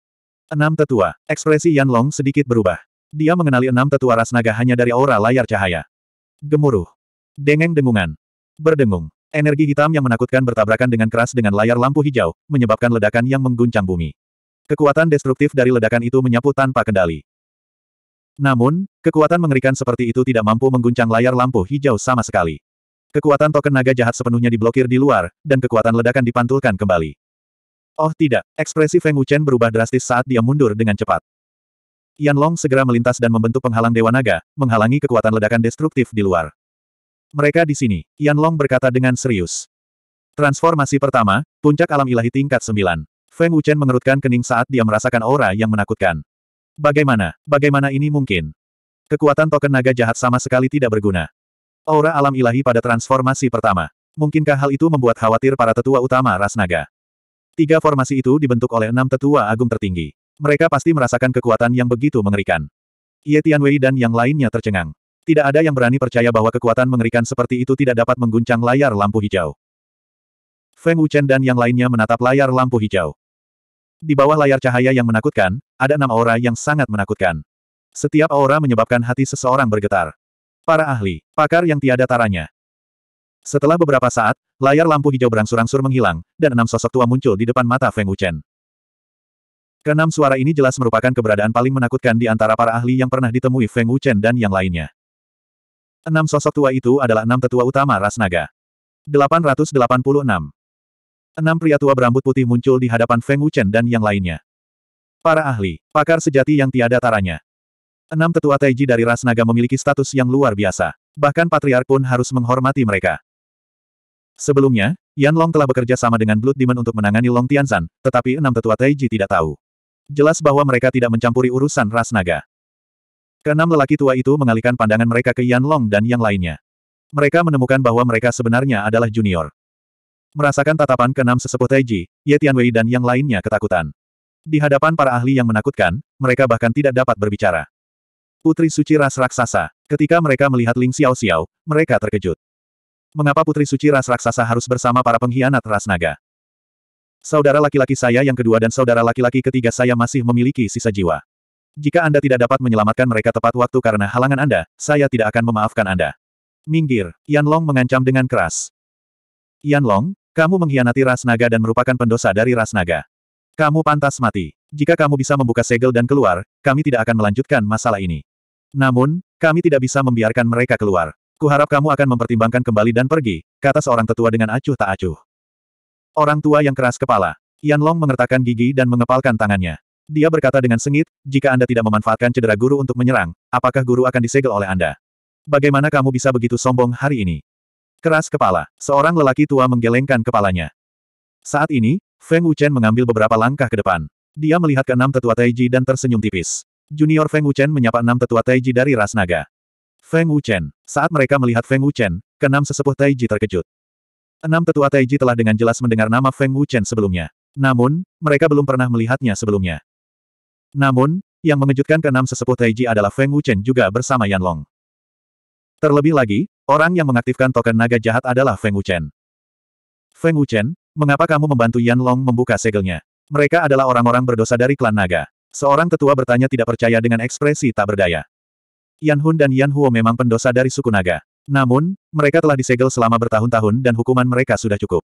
Enam tetua, ekspresi Yan Long sedikit berubah. Dia mengenali enam tetua ras naga hanya dari aura layar cahaya. Gemuruh. Dengeng dengungan. Berdengung. Energi hitam yang menakutkan bertabrakan dengan keras dengan layar lampu hijau, menyebabkan ledakan yang mengguncang bumi. Kekuatan destruktif dari ledakan itu menyapu tanpa kendali. Namun, kekuatan mengerikan seperti itu tidak mampu mengguncang layar lampu hijau sama sekali. Kekuatan token naga jahat sepenuhnya diblokir di luar, dan kekuatan ledakan dipantulkan kembali. Oh tidak, ekspresi Feng Wuchen berubah drastis saat dia mundur dengan cepat. Yan Long segera melintas dan membentuk penghalang Dewa Naga, menghalangi kekuatan ledakan destruktif di luar. Mereka di sini, Yan Long berkata dengan serius. Transformasi pertama, puncak alam ilahi tingkat 9. Feng Wuchen mengerutkan kening saat dia merasakan aura yang menakutkan. Bagaimana, bagaimana ini mungkin? Kekuatan token naga jahat sama sekali tidak berguna. Aura alam ilahi pada transformasi pertama. Mungkinkah hal itu membuat khawatir para tetua utama ras naga? Tiga formasi itu dibentuk oleh enam tetua agung tertinggi. Mereka pasti merasakan kekuatan yang begitu mengerikan. Ye Tianwei dan yang lainnya tercengang. Tidak ada yang berani percaya bahwa kekuatan mengerikan seperti itu tidak dapat mengguncang layar lampu hijau. Feng Wuchen dan yang lainnya menatap layar lampu hijau. Di bawah layar cahaya yang menakutkan, ada enam aura yang sangat menakutkan. Setiap aura menyebabkan hati seseorang bergetar. Para ahli, pakar yang tiada taranya. Setelah beberapa saat, layar lampu hijau berangsur-angsur menghilang, dan enam sosok tua muncul di depan mata Feng Wuchen. Keenam suara ini jelas merupakan keberadaan paling menakutkan di antara para ahli yang pernah ditemui Feng Wuchen dan yang lainnya. Enam sosok tua itu adalah enam tetua utama ras naga. 886. Enam pria tua berambut putih muncul di hadapan Feng Wuchen dan yang lainnya. Para ahli, pakar sejati yang tiada taranya. Enam tetua Taiji dari ras naga memiliki status yang luar biasa. Bahkan patriark pun harus menghormati mereka. Sebelumnya, Yan Long telah bekerja sama dengan Blood Demon untuk menangani Long Tianzan, tetapi enam tetua Taiji tidak tahu. Jelas bahwa mereka tidak mencampuri urusan ras naga. Keenam lelaki tua itu mengalihkan pandangan mereka ke Yan Long dan yang lainnya. Mereka menemukan bahwa mereka sebenarnya adalah junior. Merasakan tatapan keenam sesepuh Taiji, Ye Tianwei dan yang lainnya ketakutan. Di hadapan para ahli yang menakutkan, mereka bahkan tidak dapat berbicara. Putri Suci Ras Raksasa. Ketika mereka melihat Ling Xiao Xiao, mereka terkejut. Mengapa Putri Suci Ras Raksasa harus bersama para pengkhianat ras naga? Saudara laki-laki saya yang kedua dan saudara laki-laki ketiga saya masih memiliki sisa jiwa. Jika Anda tidak dapat menyelamatkan mereka tepat waktu karena halangan Anda, saya tidak akan memaafkan Anda. Minggir, Yan Long mengancam dengan keras. Yan Long, kamu mengkhianati ras naga dan merupakan pendosa dari ras naga. Kamu pantas mati. Jika kamu bisa membuka segel dan keluar, kami tidak akan melanjutkan masalah ini. Namun, kami tidak bisa membiarkan mereka keluar. Kuharap kamu akan mempertimbangkan kembali dan pergi, kata seorang tetua dengan acuh tak acuh. Orang tua yang keras kepala. Yan Long mengertakkan gigi dan mengepalkan tangannya. Dia berkata dengan sengit, jika Anda tidak memanfaatkan cedera guru untuk menyerang, apakah guru akan disegel oleh Anda? Bagaimana kamu bisa begitu sombong hari ini? Keras kepala. Seorang lelaki tua menggelengkan kepalanya. Saat ini, Feng Wuchen mengambil beberapa langkah ke depan. Dia melihat ke enam tetua Taiji dan tersenyum tipis. Junior Feng Wuchen menyapa enam tetua Taiji dari ras naga. Feng Wuchen. Saat mereka melihat Feng Wuchen, keenam sesepuh Taiji terkejut. Enam tetua Taiji telah dengan jelas mendengar nama Feng Wuchen sebelumnya. Namun, mereka belum pernah melihatnya sebelumnya. Namun, yang mengejutkan keenam sesepuh Taiji adalah Feng Wuchen juga bersama Yan Long. Terlebih lagi, orang yang mengaktifkan token naga jahat adalah Feng Wuchen. Feng Wuchen, mengapa kamu membantu Yan Long membuka segelnya? Mereka adalah orang-orang berdosa dari klan naga. Seorang tetua bertanya tidak percaya dengan ekspresi tak berdaya. Yan Hun dan Yan Huo memang pendosa dari suku naga. Namun, mereka telah disegel selama bertahun-tahun dan hukuman mereka sudah cukup.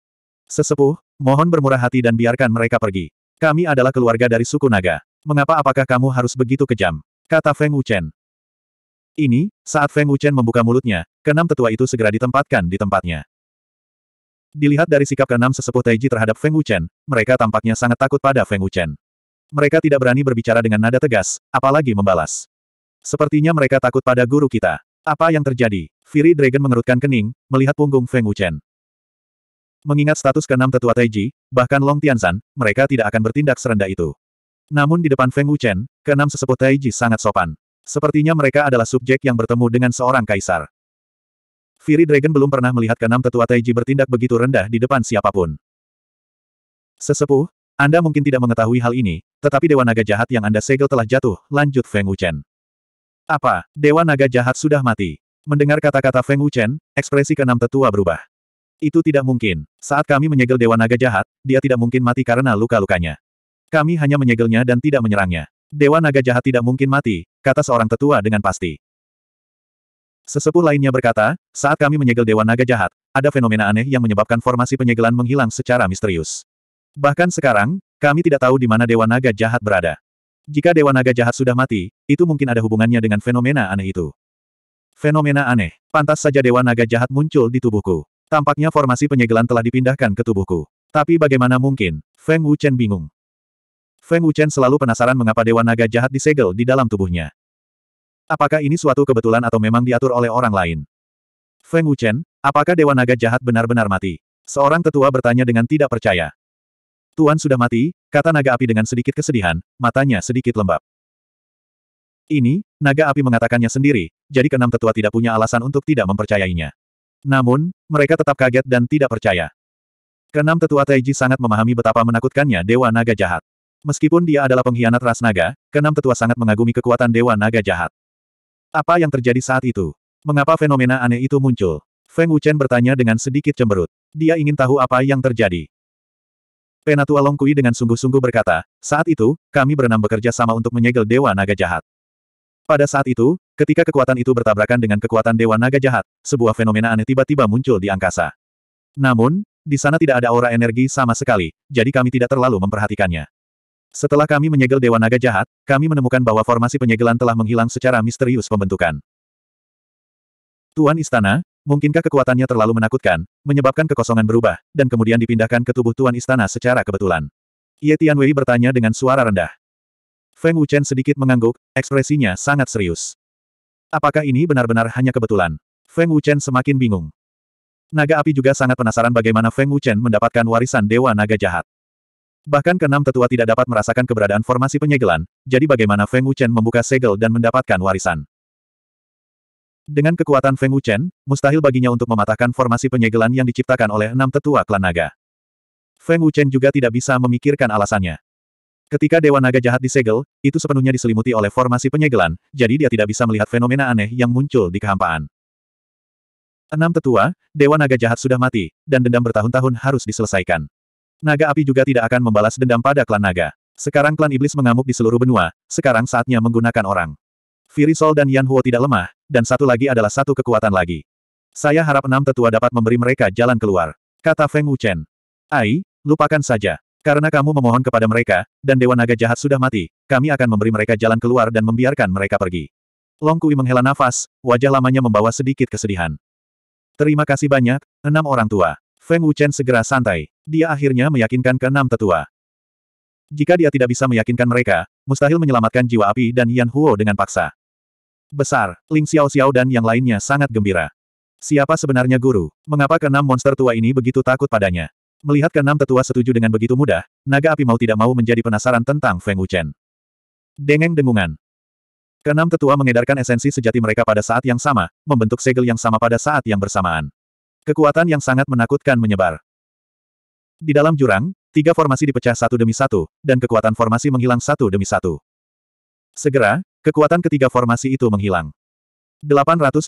Sesepuh, mohon bermurah hati dan biarkan mereka pergi. Kami adalah keluarga dari suku naga. Mengapa apakah kamu harus begitu kejam? Kata Feng Wuchen. Ini, saat Feng Wuchen membuka mulutnya, keenam tetua itu segera ditempatkan di tempatnya. Dilihat dari sikap keenam sesepuh Taiji terhadap Feng Wuchen, mereka tampaknya sangat takut pada Feng Wuchen. Mereka tidak berani berbicara dengan nada tegas, apalagi membalas. Sepertinya mereka takut pada guru kita. Apa yang terjadi? Fury Dragon mengerutkan kening, melihat punggung Feng Wuchen. Mengingat status keenam tetua Taiji, bahkan Long Tianzan, mereka tidak akan bertindak serendah itu. Namun di depan Feng Wuchen, keenam sesepuh Taiji sangat sopan. Sepertinya mereka adalah subjek yang bertemu dengan seorang kaisar. Fury Dragon belum pernah melihat keenam tetua Taiji bertindak begitu rendah di depan siapapun. Sesepuh, Anda mungkin tidak mengetahui hal ini, tetapi Dewa Naga Jahat yang Anda segel telah jatuh, lanjut Feng Wuchen. Apa, Dewa Naga Jahat sudah mati? Mendengar kata-kata Feng Wuchen, ekspresi keenam tetua berubah. Itu tidak mungkin. Saat kami menyegel Dewa Naga Jahat, dia tidak mungkin mati karena luka-lukanya. Kami hanya menyegelnya dan tidak menyerangnya. Dewa Naga Jahat tidak mungkin mati, kata seorang tetua dengan pasti. Sesepuh lainnya berkata, saat kami menyegel Dewa Naga Jahat, ada fenomena aneh yang menyebabkan formasi penyegelan menghilang secara misterius. Bahkan sekarang, kami tidak tahu di mana Dewa Naga Jahat berada. Jika Dewa Naga jahat sudah mati, itu mungkin ada hubungannya dengan fenomena aneh itu. Fenomena aneh. Pantas saja Dewa Naga jahat muncul di tubuhku. Tampaknya formasi penyegelan telah dipindahkan ke tubuhku. Tapi bagaimana mungkin? Feng Wuchen bingung. Feng Wuchen selalu penasaran mengapa Dewa Naga jahat disegel di dalam tubuhnya. Apakah ini suatu kebetulan atau memang diatur oleh orang lain? Feng Wuchen, apakah Dewa Naga jahat benar-benar mati? Seorang tetua bertanya dengan tidak percaya. Tuan sudah mati, Kata naga api dengan sedikit kesedihan, matanya sedikit lembab. Ini, naga api mengatakannya sendiri, jadi keenam tetua tidak punya alasan untuk tidak mempercayainya. Namun, mereka tetap kaget dan tidak percaya. Keenam tetua Taiji sangat memahami betapa menakutkannya Dewa Naga Jahat. Meskipun dia adalah pengkhianat ras naga, keenam tetua sangat mengagumi kekuatan Dewa Naga Jahat. Apa yang terjadi saat itu? Mengapa fenomena aneh itu muncul? Feng Wuchen bertanya dengan sedikit cemberut. Dia ingin tahu apa yang terjadi. Penatua Long Kui dengan sungguh-sungguh berkata, saat itu, kami berenam bekerja sama untuk menyegel Dewa Naga Jahat. Pada saat itu, ketika kekuatan itu bertabrakan dengan kekuatan Dewa Naga Jahat, sebuah fenomena aneh tiba-tiba muncul di angkasa. Namun, di sana tidak ada aura energi sama sekali, jadi kami tidak terlalu memperhatikannya. Setelah kami menyegel Dewa Naga Jahat, kami menemukan bahwa formasi penyegelan telah menghilang secara misterius pembentukan. Tuan Istana, Mungkinkah kekuatannya terlalu menakutkan, menyebabkan kekosongan berubah, dan kemudian dipindahkan ke tubuh Tuan Istana secara kebetulan? Ye Tianwei bertanya dengan suara rendah. Feng Wuchen sedikit mengangguk, ekspresinya sangat serius. Apakah ini benar-benar hanya kebetulan? Feng Wuchen semakin bingung. Naga api juga sangat penasaran bagaimana Feng Wuchen mendapatkan warisan Dewa Naga Jahat. Bahkan keenam tetua tidak dapat merasakan keberadaan formasi penyegelan, jadi bagaimana Feng Wuchen membuka segel dan mendapatkan warisan. Dengan kekuatan Feng Wuchen, mustahil baginya untuk mematahkan formasi penyegelan yang diciptakan oleh enam tetua klan naga. Feng Wuchen juga tidak bisa memikirkan alasannya. Ketika Dewa Naga jahat disegel, itu sepenuhnya diselimuti oleh formasi penyegelan, jadi dia tidak bisa melihat fenomena aneh yang muncul di kehampaan. Enam tetua, Dewa Naga jahat sudah mati, dan dendam bertahun-tahun harus diselesaikan. Naga api juga tidak akan membalas dendam pada klan naga. Sekarang klan iblis mengamuk di seluruh benua, sekarang saatnya menggunakan orang. Virisol dan Yan Huo tidak lemah, dan satu lagi adalah satu kekuatan lagi. Saya harap enam tetua dapat memberi mereka jalan keluar. Kata Feng Wuchen. Ai, lupakan saja. Karena kamu memohon kepada mereka, dan Dewa Naga Jahat sudah mati, kami akan memberi mereka jalan keluar dan membiarkan mereka pergi. Long Kui menghela nafas, wajah lamanya membawa sedikit kesedihan. Terima kasih banyak, enam orang tua. Feng Wuchen segera santai. Dia akhirnya meyakinkan enam tetua. Jika dia tidak bisa meyakinkan mereka, mustahil menyelamatkan jiwa api dan Yan Huo dengan paksa. Besar, Ling Xiao Xiao dan yang lainnya sangat gembira. Siapa sebenarnya guru? Mengapa keenam monster tua ini begitu takut padanya? Melihat keenam tetua setuju dengan begitu mudah, naga api mau tidak mau menjadi penasaran tentang Feng Wuchen. Dengeng dengungan. Keenam tetua mengedarkan esensi sejati mereka pada saat yang sama, membentuk segel yang sama pada saat yang bersamaan. Kekuatan yang sangat menakutkan menyebar. Di dalam jurang, tiga formasi dipecah satu demi satu, dan kekuatan formasi menghilang satu demi satu. Segera, Kekuatan ketiga formasi itu menghilang. 887.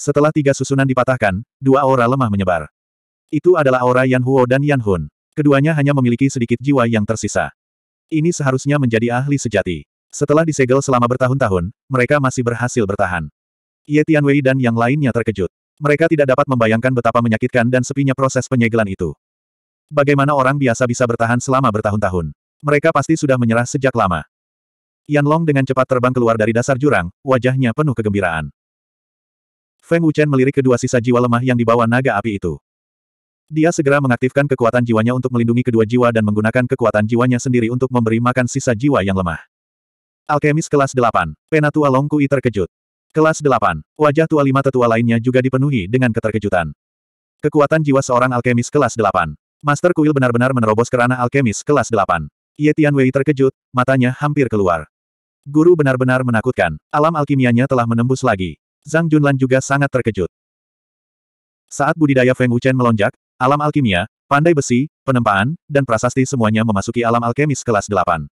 Setelah tiga susunan dipatahkan, dua aura lemah menyebar. Itu adalah aura Yan Huo dan Yan Hun. Keduanya hanya memiliki sedikit jiwa yang tersisa. Ini seharusnya menjadi ahli sejati. Setelah disegel selama bertahun-tahun, mereka masih berhasil bertahan. Ye Tianwei dan yang lainnya terkejut. Mereka tidak dapat membayangkan betapa menyakitkan dan sepinya proses penyegelan itu. Bagaimana orang biasa bisa bertahan selama bertahun-tahun? Mereka pasti sudah menyerah sejak lama. Yan Long dengan cepat terbang keluar dari dasar jurang, wajahnya penuh kegembiraan. Feng Wuchen melirik kedua sisa jiwa lemah yang dibawa naga api itu. Dia segera mengaktifkan kekuatan jiwanya untuk melindungi kedua jiwa dan menggunakan kekuatan jiwanya sendiri untuk memberi makan sisa jiwa yang lemah. Alkemis kelas 8, Penatua Long Kui terkejut. Kelas 8, wajah tua lima tetua lainnya juga dipenuhi dengan keterkejutan. Kekuatan jiwa seorang alkemis kelas 8. Master Kuil benar-benar menerobos kerana alkemis kelas 8. Ye Tianwei terkejut, matanya hampir keluar. Guru benar-benar menakutkan. Alam alkimianya telah menembus lagi. Zhang Junlan juga sangat terkejut. Saat budidaya Feng Wuchen melonjak, alam alkimia, pandai besi, penempaan, dan prasasti semuanya memasuki alam alkemis kelas 8.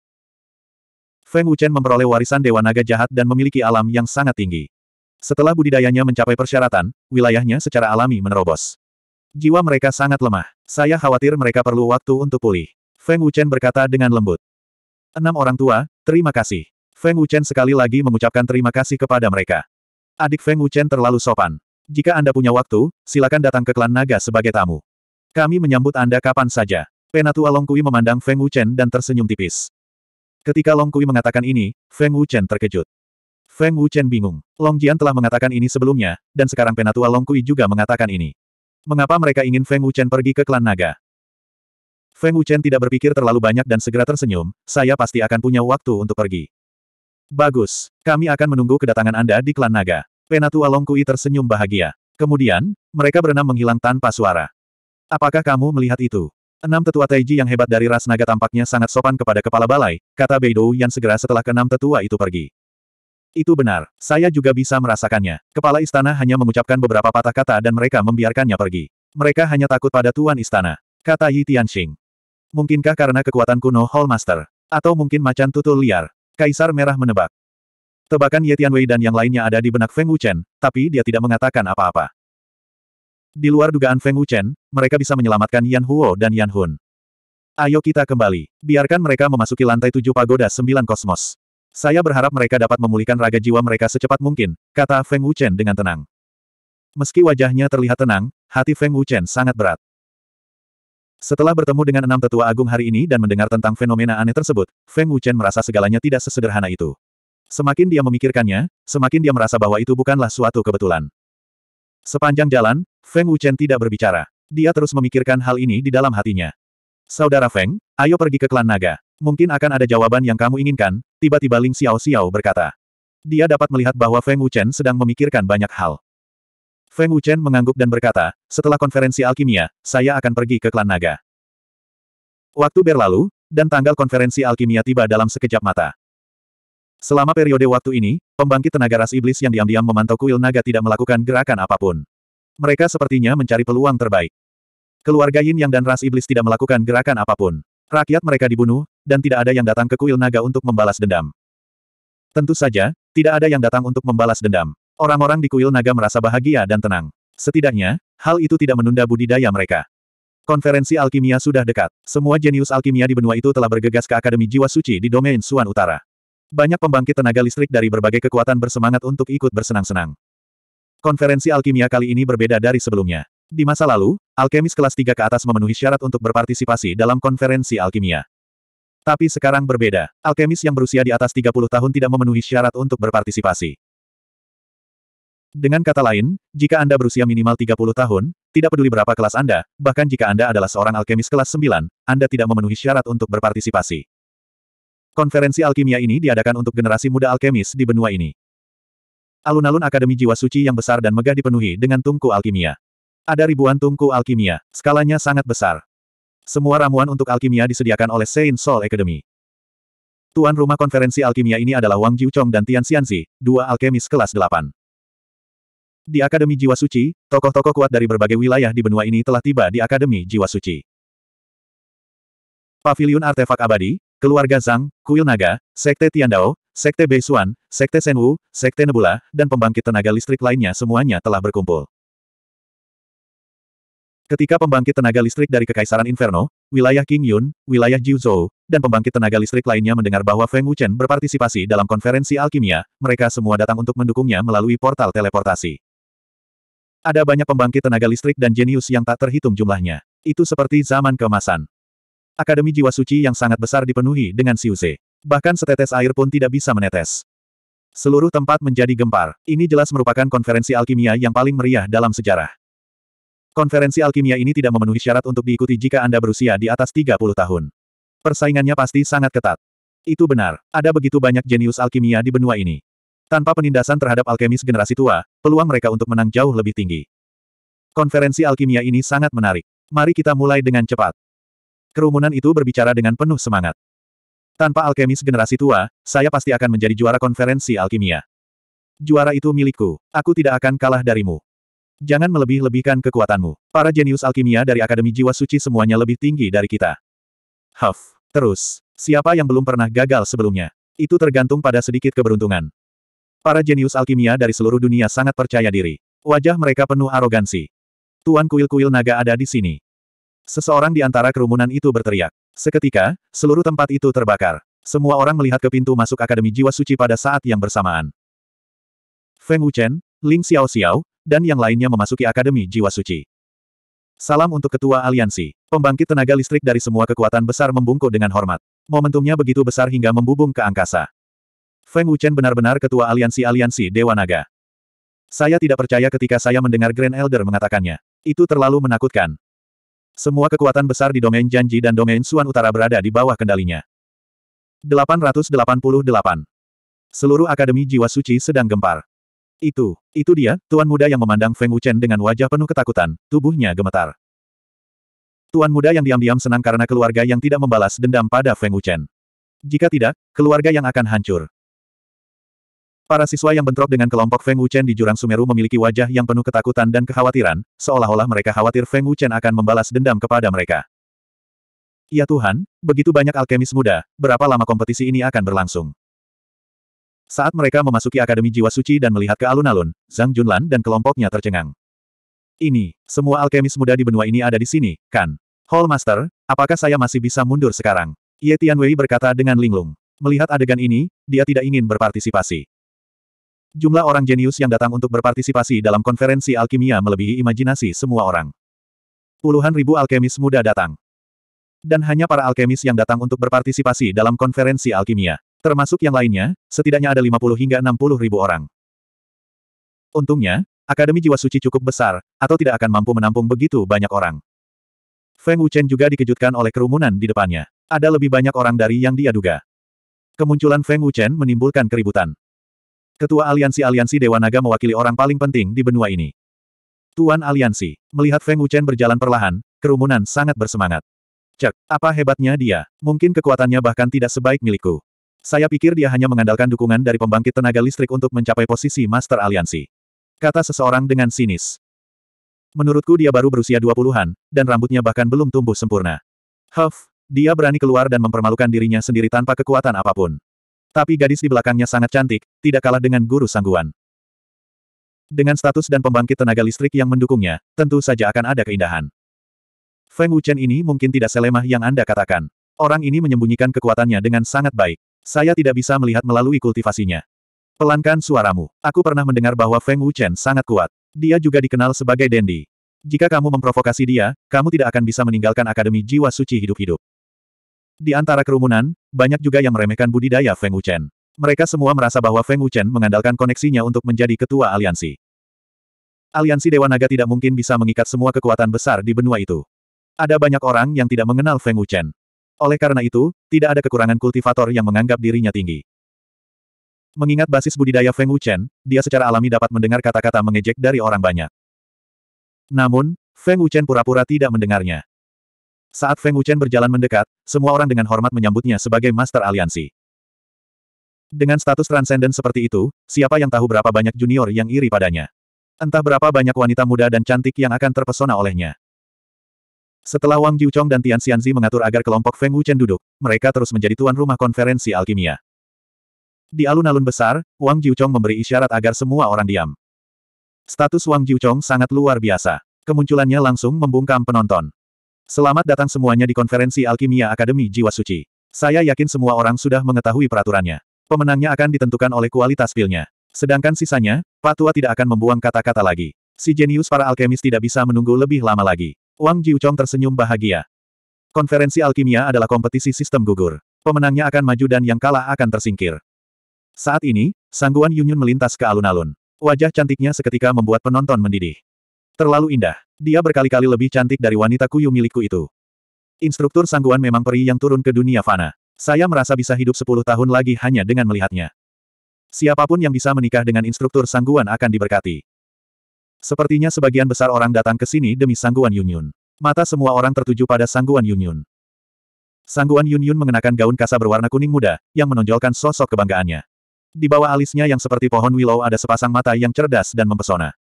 Feng Wuchen memperoleh warisan Dewa Naga Jahat dan memiliki alam yang sangat tinggi. Setelah budidayanya mencapai persyaratan, wilayahnya secara alami menerobos. Jiwa mereka sangat lemah. Saya khawatir mereka perlu waktu untuk pulih. Feng Wuchen berkata dengan lembut. Enam orang tua, terima kasih. Feng Wuchen sekali lagi mengucapkan terima kasih kepada mereka. Adik Feng Wuchen terlalu sopan. Jika Anda punya waktu, silakan datang ke klan naga sebagai tamu. Kami menyambut Anda kapan saja. Penatua Long Kui memandang Feng Wuchen dan tersenyum tipis. Ketika Long Kui mengatakan ini, Feng Wuchen terkejut. Feng Wuchen bingung. Long Jian telah mengatakan ini sebelumnya, dan sekarang Penatua Long Kui juga mengatakan ini. Mengapa mereka ingin Feng Wuchen pergi ke klan naga? Feng Wuchen tidak berpikir terlalu banyak dan segera tersenyum, saya pasti akan punya waktu untuk pergi. Bagus, kami akan menunggu kedatangan Anda di klan naga. Penatua Long Kui tersenyum bahagia. Kemudian, mereka berenam menghilang tanpa suara. Apakah kamu melihat itu? Enam tetua Taiji yang hebat dari ras naga tampaknya sangat sopan kepada kepala balai, kata Beidou yang segera setelah keenam tetua itu pergi. Itu benar, saya juga bisa merasakannya. Kepala istana hanya mengucapkan beberapa patah kata dan mereka membiarkannya pergi. Mereka hanya takut pada tuan istana. Kata Yi Tianxing. Mungkinkah karena kekuatan kuno Hallmaster, Atau mungkin macan tutul liar? Kaisar Merah menebak. Tebakan Ye Tianwei dan yang lainnya ada di benak Feng Wuchen, tapi dia tidak mengatakan apa-apa. Di luar dugaan Feng Wuchen, mereka bisa menyelamatkan Yan Huo dan Yan Hun. Ayo kita kembali. Biarkan mereka memasuki lantai tujuh pagoda sembilan kosmos. Saya berharap mereka dapat memulihkan raga jiwa mereka secepat mungkin, kata Feng Wuchen dengan tenang. Meski wajahnya terlihat tenang, hati Feng Wuchen sangat berat. Setelah bertemu dengan enam tetua agung hari ini dan mendengar tentang fenomena aneh tersebut, Feng Wuchen merasa segalanya tidak sesederhana itu. Semakin dia memikirkannya, semakin dia merasa bahwa itu bukanlah suatu kebetulan. Sepanjang jalan, Feng Wuchen tidak berbicara. Dia terus memikirkan hal ini di dalam hatinya. Saudara Feng, ayo pergi ke klan naga. Mungkin akan ada jawaban yang kamu inginkan, tiba-tiba Ling Xiao Xiao berkata. Dia dapat melihat bahwa Feng Wuchen sedang memikirkan banyak hal. Feng Wuchen mengangguk dan berkata, setelah konferensi alkimia, saya akan pergi ke klan naga. Waktu berlalu, dan tanggal konferensi alkimia tiba dalam sekejap mata. Selama periode waktu ini, pembangkit tenaga ras iblis yang diam-diam memantau kuil naga tidak melakukan gerakan apapun. Mereka sepertinya mencari peluang terbaik. Keluarga Yin Yang dan ras iblis tidak melakukan gerakan apapun. Rakyat mereka dibunuh, dan tidak ada yang datang ke kuil naga untuk membalas dendam. Tentu saja, tidak ada yang datang untuk membalas dendam. Orang-orang di kuil naga merasa bahagia dan tenang. Setidaknya, hal itu tidak menunda budidaya mereka. Konferensi alkimia sudah dekat. Semua jenius alkimia di benua itu telah bergegas ke Akademi Jiwa Suci di domain Suan Utara. Banyak pembangkit tenaga listrik dari berbagai kekuatan bersemangat untuk ikut bersenang-senang. Konferensi alkimia kali ini berbeda dari sebelumnya. Di masa lalu, alkemis kelas 3 ke atas memenuhi syarat untuk berpartisipasi dalam konferensi alkimia. Tapi sekarang berbeda. Alkemis yang berusia di atas 30 tahun tidak memenuhi syarat untuk berpartisipasi. Dengan kata lain, jika Anda berusia minimal 30 tahun, tidak peduli berapa kelas Anda, bahkan jika Anda adalah seorang alkemis kelas 9, Anda tidak memenuhi syarat untuk berpartisipasi. Konferensi alkimia ini diadakan untuk generasi muda alkemis di benua ini. Alun-alun Akademi Jiwa Suci yang besar dan megah dipenuhi dengan tungku alkimia. Ada ribuan tungku alkimia, skalanya sangat besar. Semua ramuan untuk alkimia disediakan oleh Saint Soul Academy. Tuan rumah konferensi alkimia ini adalah Wang Jiuchong dan Tian Xianzi, dua alkemis kelas 8. Di Akademi Jiwa Suci, tokoh-tokoh kuat dari berbagai wilayah di benua ini telah tiba di Akademi Jiwa Suci. Paviliun Artefak Abadi, Keluarga Zhang, Kuil Naga, Sekte Tiandao, Sekte Beisuan, Sekte Senwu, Sekte Nebula, dan pembangkit tenaga listrik lainnya semuanya telah berkumpul. Ketika pembangkit tenaga listrik dari Kekaisaran Inferno, wilayah King Yun, wilayah Jiuzhou, dan pembangkit tenaga listrik lainnya mendengar bahwa Feng Wuchen berpartisipasi dalam konferensi alkimia, mereka semua datang untuk mendukungnya melalui portal teleportasi. Ada banyak pembangkit tenaga listrik dan jenius yang tak terhitung jumlahnya. Itu seperti zaman kemasan. Akademi Jiwa Suci yang sangat besar dipenuhi dengan siuze. Bahkan setetes air pun tidak bisa menetes. Seluruh tempat menjadi gempar. Ini jelas merupakan konferensi alkimia yang paling meriah dalam sejarah. Konferensi alkimia ini tidak memenuhi syarat untuk diikuti jika Anda berusia di atas 30 tahun. Persaingannya pasti sangat ketat. Itu benar, ada begitu banyak jenius alkimia di benua ini. Tanpa penindasan terhadap alkemis generasi tua, peluang mereka untuk menang jauh lebih tinggi. Konferensi alkimia ini sangat menarik. Mari kita mulai dengan cepat. Kerumunan itu berbicara dengan penuh semangat. Tanpa alkemis generasi tua, saya pasti akan menjadi juara konferensi alkimia. Juara itu milikku. Aku tidak akan kalah darimu. Jangan melebih-lebihkan kekuatanmu. Para jenius alkimia dari Akademi Jiwa Suci semuanya lebih tinggi dari kita. Huff. Terus, siapa yang belum pernah gagal sebelumnya? Itu tergantung pada sedikit keberuntungan. Para jenius alkimia dari seluruh dunia sangat percaya diri. Wajah mereka penuh arogansi. Tuan kuil-kuil naga ada di sini. Seseorang di antara kerumunan itu berteriak. Seketika, seluruh tempat itu terbakar. Semua orang melihat ke pintu masuk Akademi Jiwa Suci pada saat yang bersamaan. Feng Wuchen, Ling Xiao Xiao, dan yang lainnya memasuki Akademi Jiwa Suci. Salam untuk Ketua Aliansi. Pembangkit tenaga listrik dari semua kekuatan besar membungkuk dengan hormat. Momentumnya begitu besar hingga membubung ke angkasa. Feng Wuchen benar-benar ketua aliansi-aliansi Dewa Naga. Saya tidak percaya ketika saya mendengar Grand Elder mengatakannya. Itu terlalu menakutkan. Semua kekuatan besar di domain janji dan domain Suan Utara berada di bawah kendalinya. 888. Seluruh Akademi Jiwa Suci sedang gempar. Itu, itu dia, tuan muda yang memandang Feng Wuchen dengan wajah penuh ketakutan, tubuhnya gemetar. Tuan muda yang diam-diam senang karena keluarga yang tidak membalas dendam pada Feng Wuchen. Jika tidak, keluarga yang akan hancur. Para siswa yang bentrok dengan kelompok Feng Wuchen di Jurang Sumeru memiliki wajah yang penuh ketakutan dan kekhawatiran, seolah-olah mereka khawatir Feng Wuchen akan membalas dendam kepada mereka. Ya Tuhan, begitu banyak alkemis muda, berapa lama kompetisi ini akan berlangsung? Saat mereka memasuki Akademi Jiwa Suci dan melihat ke alun-alun, Zhang Junlan dan kelompoknya tercengang. Ini, semua alkemis muda di benua ini ada di sini, kan? Hall Master, apakah saya masih bisa mundur sekarang? Ye Tianwei berkata dengan linglung. Melihat adegan ini, dia tidak ingin berpartisipasi. Jumlah orang jenius yang datang untuk berpartisipasi dalam konferensi alkimia melebihi imajinasi semua orang. Puluhan ribu alkemis muda datang. Dan hanya para alkemis yang datang untuk berpartisipasi dalam konferensi alkimia. Termasuk yang lainnya, setidaknya ada 50 hingga 60 ribu orang. Untungnya, Akademi Jiwa Suci cukup besar, atau tidak akan mampu menampung begitu banyak orang. Feng Wuchen juga dikejutkan oleh kerumunan di depannya. Ada lebih banyak orang dari yang dia duga. Kemunculan Feng Wuchen menimbulkan keributan. Ketua aliansi-aliansi Dewa Naga mewakili orang paling penting di benua ini. Tuan Aliansi, melihat Feng Wuchen berjalan perlahan, kerumunan sangat bersemangat. Cek, apa hebatnya dia? Mungkin kekuatannya bahkan tidak sebaik milikku. Saya pikir dia hanya mengandalkan dukungan dari pembangkit tenaga listrik untuk mencapai posisi Master Aliansi. Kata seseorang dengan sinis. Menurutku dia baru berusia 20-an, dan rambutnya bahkan belum tumbuh sempurna. Huff, dia berani keluar dan mempermalukan dirinya sendiri tanpa kekuatan apapun. Tapi gadis di belakangnya sangat cantik, tidak kalah dengan guru sangguan. Dengan status dan pembangkit tenaga listrik yang mendukungnya, tentu saja akan ada keindahan. Feng Wuchen ini mungkin tidak selemah yang Anda katakan. Orang ini menyembunyikan kekuatannya dengan sangat baik. Saya tidak bisa melihat melalui kultivasinya. Pelankan suaramu. Aku pernah mendengar bahwa Feng Wuchen sangat kuat. Dia juga dikenal sebagai Dendi. Jika kamu memprovokasi dia, kamu tidak akan bisa meninggalkan Akademi Jiwa Suci hidup-hidup. Di antara kerumunan, banyak juga yang meremehkan budidaya Feng Wuchen. Mereka semua merasa bahwa Feng Wuchen mengandalkan koneksinya untuk menjadi ketua aliansi. Aliansi Dewa Naga tidak mungkin bisa mengikat semua kekuatan besar di benua itu. Ada banyak orang yang tidak mengenal Feng Wuchen. Oleh karena itu, tidak ada kekurangan kultivator yang menganggap dirinya tinggi. Mengingat basis budidaya Feng Wuchen, dia secara alami dapat mendengar kata-kata mengejek dari orang banyak. Namun, Feng Wuchen pura-pura tidak mendengarnya. Saat Feng Wuchen berjalan mendekat, semua orang dengan hormat menyambutnya sebagai Master Aliansi. Dengan status transenden seperti itu, siapa yang tahu berapa banyak junior yang iri padanya. Entah berapa banyak wanita muda dan cantik yang akan terpesona olehnya. Setelah Wang Jiuchong dan Tian Xianzi mengatur agar kelompok Feng Wuchen duduk, mereka terus menjadi tuan rumah konferensi alkimia. Di alun-alun besar, Wang Jiuchong memberi isyarat agar semua orang diam. Status Wang Jiuchong sangat luar biasa. Kemunculannya langsung membungkam penonton. Selamat datang semuanya di konferensi Alkimia Akademi Jiwa Suci. Saya yakin semua orang sudah mengetahui peraturannya. Pemenangnya akan ditentukan oleh kualitas pilnya. Sedangkan sisanya, Patua tidak akan membuang kata-kata lagi. Si jenius para alkemis tidak bisa menunggu lebih lama lagi. Wang Jiuchong tersenyum bahagia. Konferensi Alkimia adalah kompetisi sistem gugur. Pemenangnya akan maju dan yang kalah akan tersingkir. Saat ini, sangguan Yunyun melintas ke alun-alun. Wajah cantiknya seketika membuat penonton mendidih. Terlalu indah. Dia berkali-kali lebih cantik dari wanita kuyu milikku itu. Instruktur sangguan memang peri yang turun ke dunia fana. Saya merasa bisa hidup 10 tahun lagi hanya dengan melihatnya. Siapapun yang bisa menikah dengan instruktur sangguan akan diberkati. Sepertinya sebagian besar orang datang ke sini demi sangguan Yunyun. Mata semua orang tertuju pada sangguan Yunyun. Sangguan Yunyun mengenakan gaun kasa berwarna kuning muda, yang menonjolkan sosok kebanggaannya. Di bawah alisnya yang seperti pohon willow ada sepasang mata yang cerdas dan mempesona.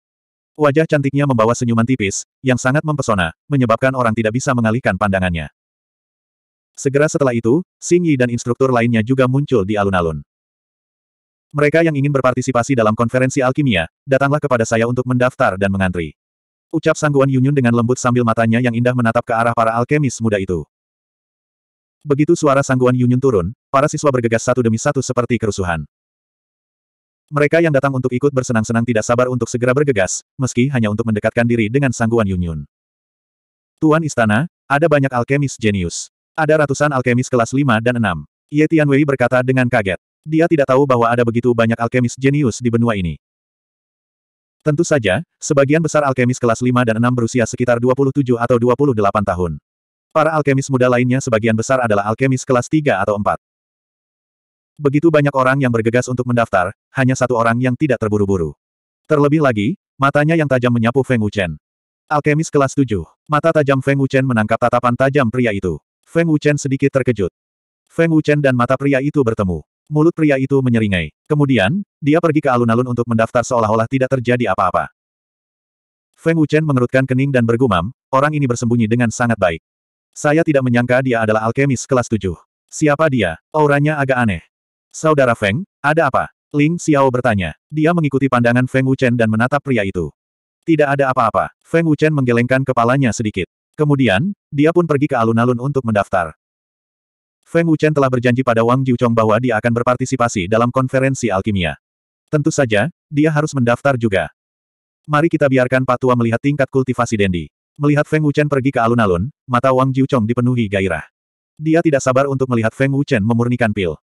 Wajah cantiknya membawa senyuman tipis, yang sangat mempesona, menyebabkan orang tidak bisa mengalihkan pandangannya. Segera setelah itu, Xing Yi dan instruktur lainnya juga muncul di alun-alun. Mereka yang ingin berpartisipasi dalam konferensi alkimia, datanglah kepada saya untuk mendaftar dan mengantri. Ucap Sangguan Yunyun dengan lembut sambil matanya yang indah menatap ke arah para alkemis muda itu. Begitu suara Sangguan Yunyun turun, para siswa bergegas satu demi satu seperti kerusuhan. Mereka yang datang untuk ikut bersenang-senang tidak sabar untuk segera bergegas, meski hanya untuk mendekatkan diri dengan sangguan Yunyun. Tuan Istana, ada banyak alkemis jenius. Ada ratusan alkemis kelas 5 dan 6. Ye Tianwei berkata dengan kaget. Dia tidak tahu bahwa ada begitu banyak alkemis jenius di benua ini. Tentu saja, sebagian besar alkemis kelas 5 dan 6 berusia sekitar 27 atau 28 tahun. Para alkemis muda lainnya sebagian besar adalah alkemis kelas 3 atau 4. Begitu banyak orang yang bergegas untuk mendaftar, hanya satu orang yang tidak terburu-buru. Terlebih lagi, matanya yang tajam menyapu Feng Wuchen. Alkemis kelas 7. Mata tajam Feng Wuchen menangkap tatapan tajam pria itu. Feng Wuchen sedikit terkejut. Feng Wuchen dan mata pria itu bertemu. Mulut pria itu menyeringai. Kemudian, dia pergi ke alun-alun untuk mendaftar seolah-olah tidak terjadi apa-apa. Feng Wuchen mengerutkan kening dan bergumam, orang ini bersembunyi dengan sangat baik. Saya tidak menyangka dia adalah alkemis kelas 7. Siapa dia? Auranya agak aneh. Saudara Feng, ada apa? Ling Xiao bertanya. Dia mengikuti pandangan Feng Wuchen dan menatap pria itu. Tidak ada apa-apa. Feng Wuchen menggelengkan kepalanya sedikit. Kemudian, dia pun pergi ke alun-alun untuk mendaftar. Feng Wuchen telah berjanji pada Wang Jiuchong bahwa dia akan berpartisipasi dalam konferensi alkimia. Tentu saja, dia harus mendaftar juga. Mari kita biarkan Patua melihat tingkat kultivasi Dendi. Melihat Feng Wuchen pergi ke alun-alun, mata Wang Jiuchong dipenuhi gairah. Dia tidak sabar untuk melihat Feng Wuchen memurnikan pil.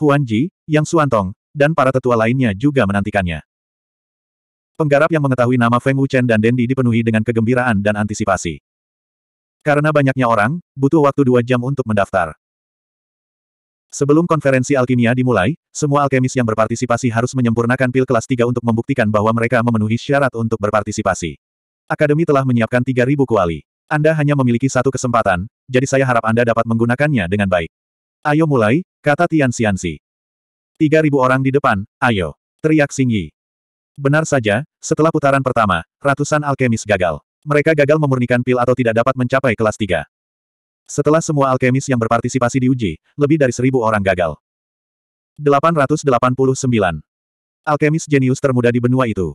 Huan Ji, Yang Suantong, dan para tetua lainnya juga menantikannya. Penggarap yang mengetahui nama Feng Wuchen dan Dendi dipenuhi dengan kegembiraan dan antisipasi. Karena banyaknya orang, butuh waktu dua jam untuk mendaftar. Sebelum konferensi alkimia dimulai, semua alkemis yang berpartisipasi harus menyempurnakan pil kelas 3 untuk membuktikan bahwa mereka memenuhi syarat untuk berpartisipasi. Akademi telah menyiapkan 3.000 kuali. Anda hanya memiliki satu kesempatan, jadi saya harap Anda dapat menggunakannya dengan baik. Ayo mulai, kata Tian Xianxi. Tiga ribu orang di depan, ayo. Teriak Xingyi. Benar saja, setelah putaran pertama, ratusan alkemis gagal. Mereka gagal memurnikan pil atau tidak dapat mencapai kelas tiga. Setelah semua alkemis yang berpartisipasi diuji, lebih dari seribu orang gagal. 889. Alkemis jenius termuda di benua itu.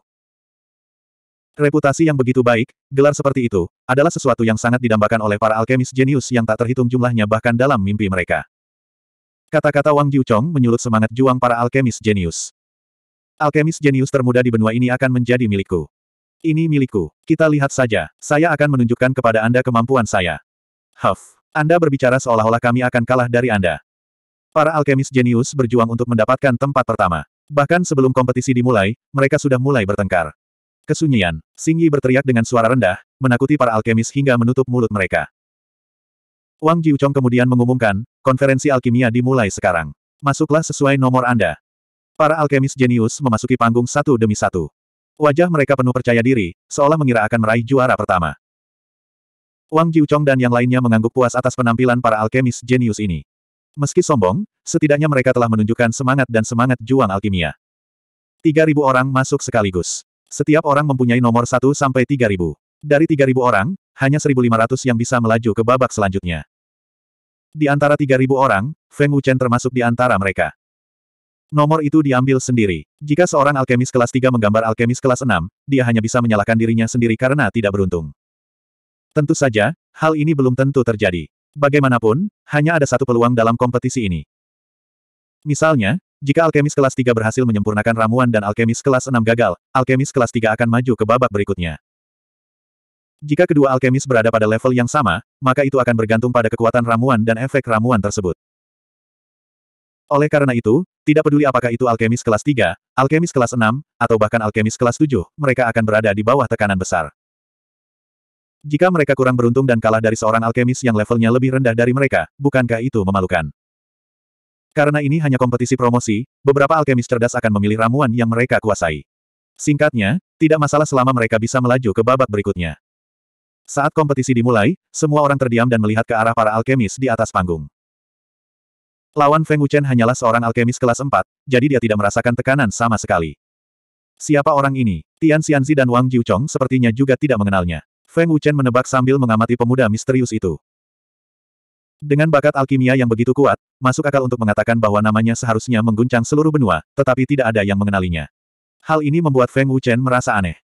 Reputasi yang begitu baik, gelar seperti itu, adalah sesuatu yang sangat didambakan oleh para alkemis jenius yang tak terhitung jumlahnya bahkan dalam mimpi mereka. Kata-kata Wang Jiuchong menyulut semangat juang para alkemis jenius. Alkemis jenius termuda di benua ini akan menjadi milikku. Ini milikku. Kita lihat saja. Saya akan menunjukkan kepada Anda kemampuan saya. Huff. Anda berbicara seolah-olah kami akan kalah dari Anda. Para alkemis jenius berjuang untuk mendapatkan tempat pertama. Bahkan sebelum kompetisi dimulai, mereka sudah mulai bertengkar. Kesunyian. Yi berteriak dengan suara rendah, menakuti para alkemis hingga menutup mulut mereka. Wang Jiuchong kemudian mengumumkan, konferensi alkimia dimulai sekarang. Masuklah sesuai nomor Anda. Para alkemis jenius memasuki panggung satu demi satu. Wajah mereka penuh percaya diri, seolah mengira akan meraih juara pertama. Wang Jiuchong dan yang lainnya mengangguk puas atas penampilan para alkemis jenius ini. Meski sombong, setidaknya mereka telah menunjukkan semangat dan semangat juang alkimia. 3.000 orang masuk sekaligus. Setiap orang mempunyai nomor 1 sampai 3.000. Dari 3.000 orang, hanya 1.500 yang bisa melaju ke babak selanjutnya. Di antara 3.000 orang, Feng Wuchen termasuk di antara mereka. Nomor itu diambil sendiri. Jika seorang alkemis kelas 3 menggambar alkemis kelas 6, dia hanya bisa menyalahkan dirinya sendiri karena tidak beruntung. Tentu saja, hal ini belum tentu terjadi. Bagaimanapun, hanya ada satu peluang dalam kompetisi ini. Misalnya, jika alkemis kelas 3 berhasil menyempurnakan ramuan dan alkemis kelas 6 gagal, alkemis kelas 3 akan maju ke babak berikutnya. Jika kedua alkemis berada pada level yang sama, maka itu akan bergantung pada kekuatan ramuan dan efek ramuan tersebut. Oleh karena itu, tidak peduli apakah itu alkemis kelas 3, alkemis kelas 6, atau bahkan alkemis kelas 7, mereka akan berada di bawah tekanan besar. Jika mereka kurang beruntung dan kalah dari seorang alkemis yang levelnya lebih rendah dari mereka, bukankah itu memalukan? Karena ini hanya kompetisi promosi, beberapa alkemis cerdas akan memilih ramuan yang mereka kuasai. Singkatnya, tidak masalah selama mereka bisa melaju ke babak berikutnya. Saat kompetisi dimulai, semua orang terdiam dan melihat ke arah para alkemis di atas panggung. Lawan Feng Wuchen hanyalah seorang alkemis kelas 4, jadi dia tidak merasakan tekanan sama sekali. Siapa orang ini? Tian Xianzi dan Wang Jiuchong sepertinya juga tidak mengenalnya. Feng Wuchen menebak sambil mengamati pemuda misterius itu. Dengan bakat alkimia yang begitu kuat, masuk akal untuk mengatakan bahwa namanya seharusnya mengguncang seluruh benua, tetapi tidak ada yang mengenalinya. Hal ini membuat Feng Wuchen merasa aneh.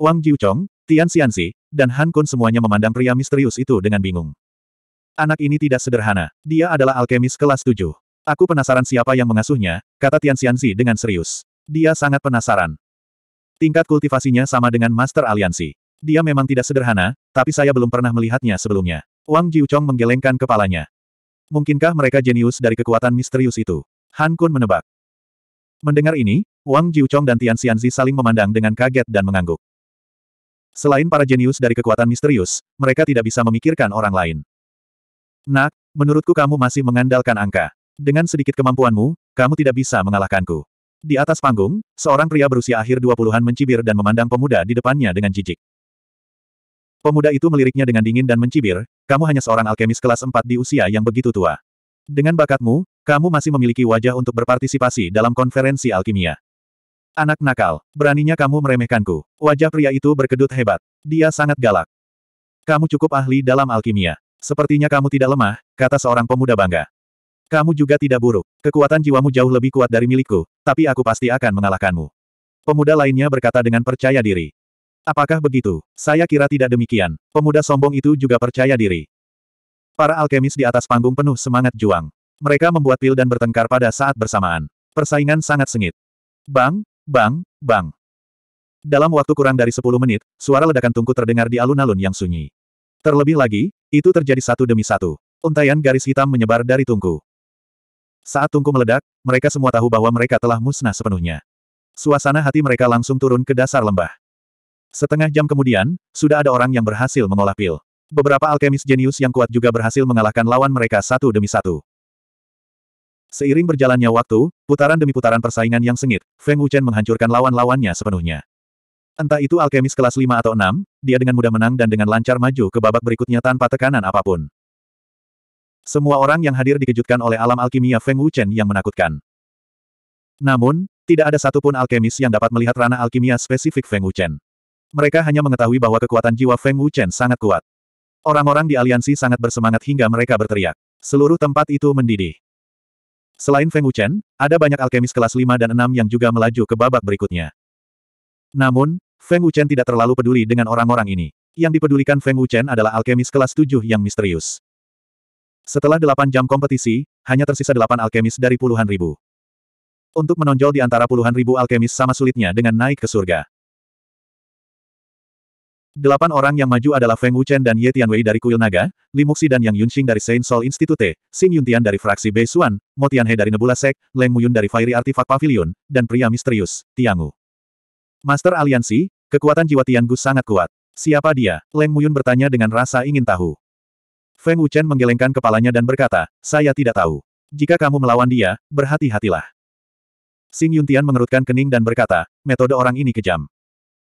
Wang Jiuchong, Tian Xianzi, dan Han Kun semuanya memandang pria misterius itu dengan bingung. Anak ini tidak sederhana. Dia adalah alkemis kelas 7. Aku penasaran siapa yang mengasuhnya, kata Tian Xianzi dengan serius. Dia sangat penasaran. Tingkat kultivasinya sama dengan Master Aliansi. Dia memang tidak sederhana, tapi saya belum pernah melihatnya sebelumnya. Wang Jiuchong menggelengkan kepalanya. Mungkinkah mereka jenius dari kekuatan misterius itu? Han Kun menebak. Mendengar ini, Wang Jiuchong dan Tian Xianzi saling memandang dengan kaget dan mengangguk. Selain para jenius dari kekuatan misterius, mereka tidak bisa memikirkan orang lain. Nak, menurutku kamu masih mengandalkan angka. Dengan sedikit kemampuanmu, kamu tidak bisa mengalahkanku. Di atas panggung, seorang pria berusia akhir 20-an mencibir dan memandang pemuda di depannya dengan jijik. Pemuda itu meliriknya dengan dingin dan mencibir, kamu hanya seorang alkemis kelas 4 di usia yang begitu tua. Dengan bakatmu, kamu masih memiliki wajah untuk berpartisipasi dalam konferensi alkimia. Anak nakal, beraninya kamu meremehkanku. Wajah pria itu berkedut hebat. Dia sangat galak. Kamu cukup ahli dalam alkimia. Sepertinya kamu tidak lemah, kata seorang pemuda bangga. Kamu juga tidak buruk. Kekuatan jiwamu jauh lebih kuat dari milikku, tapi aku pasti akan mengalahkanmu. Pemuda lainnya berkata dengan percaya diri. Apakah begitu? Saya kira tidak demikian. Pemuda sombong itu juga percaya diri. Para alkemis di atas panggung penuh semangat juang. Mereka membuat pil dan bertengkar pada saat bersamaan. Persaingan sangat sengit. Bang, Bang, bang. Dalam waktu kurang dari 10 menit, suara ledakan tungku terdengar di alun-alun yang sunyi. Terlebih lagi, itu terjadi satu demi satu. Untaian garis hitam menyebar dari tungku. Saat tungku meledak, mereka semua tahu bahwa mereka telah musnah sepenuhnya. Suasana hati mereka langsung turun ke dasar lembah. Setengah jam kemudian, sudah ada orang yang berhasil mengolah pil. Beberapa alkemis jenius yang kuat juga berhasil mengalahkan lawan mereka satu demi satu. Seiring berjalannya waktu, putaran demi putaran persaingan yang sengit, Feng Wuchen menghancurkan lawan-lawannya sepenuhnya. Entah itu alkemis kelas 5 atau 6, dia dengan mudah menang dan dengan lancar maju ke babak berikutnya tanpa tekanan apapun. Semua orang yang hadir dikejutkan oleh alam alkimia Feng Wuchen yang menakutkan. Namun, tidak ada satupun alkemis yang dapat melihat ranah alkimia spesifik Feng Wuchen. Mereka hanya mengetahui bahwa kekuatan jiwa Feng Wuchen sangat kuat. Orang-orang di aliansi sangat bersemangat hingga mereka berteriak. Seluruh tempat itu mendidih. Selain Feng Wuchen, ada banyak alkemis kelas 5 dan 6 yang juga melaju ke babak berikutnya. Namun, Feng Wuchen tidak terlalu peduli dengan orang-orang ini. Yang dipedulikan Feng Wuchen adalah alkemis kelas 7 yang misterius. Setelah 8 jam kompetisi, hanya tersisa 8 alkemis dari puluhan ribu. Untuk menonjol di antara puluhan ribu alkemis sama sulitnya dengan naik ke surga. Delapan orang yang maju adalah Feng Wuchen dan Ye Tianwei dari Kuil Naga, Li Muxi dan Yang Yunxing dari Saint Soul Institute, Xing Yuntian dari fraksi Bei Xuan, Mo Tianhe dari Nebula Sek, Leng Muyun dari Fairy Artifact Pavilion, dan pria misterius, Tiangu. Master Aliansi, kekuatan jiwa Tiangu sangat kuat. Siapa dia? Leng Muyun bertanya dengan rasa ingin tahu. Feng Wuchen menggelengkan kepalanya dan berkata, saya tidak tahu. Jika kamu melawan dia, berhati-hatilah. Xing Yuntian mengerutkan kening dan berkata, metode orang ini kejam.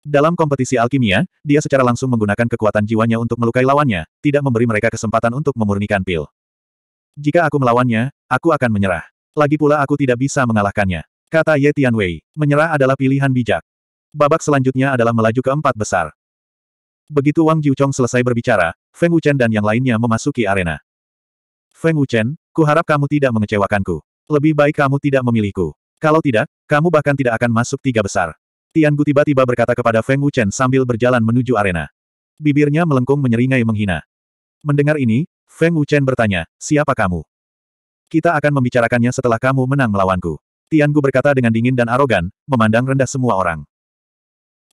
Dalam kompetisi alkimia, dia secara langsung menggunakan kekuatan jiwanya untuk melukai lawannya, tidak memberi mereka kesempatan untuk memurnikan pil. Jika aku melawannya, aku akan menyerah. Lagi pula aku tidak bisa mengalahkannya. Kata Ye Tianwei, menyerah adalah pilihan bijak. Babak selanjutnya adalah melaju ke empat besar. Begitu Wang Jiuchong selesai berbicara, Feng Wuchen dan yang lainnya memasuki arena. Feng Wuchen, kuharap kamu tidak mengecewakanku. Lebih baik kamu tidak memilihku. Kalau tidak, kamu bahkan tidak akan masuk tiga besar. Tian Gu tiba-tiba berkata kepada Feng Wuchen sambil berjalan menuju arena. Bibirnya melengkung menyeringai menghina. Mendengar ini, Feng Wuchen bertanya, siapa kamu? Kita akan membicarakannya setelah kamu menang melawanku. Tian Gu berkata dengan dingin dan arogan, memandang rendah semua orang.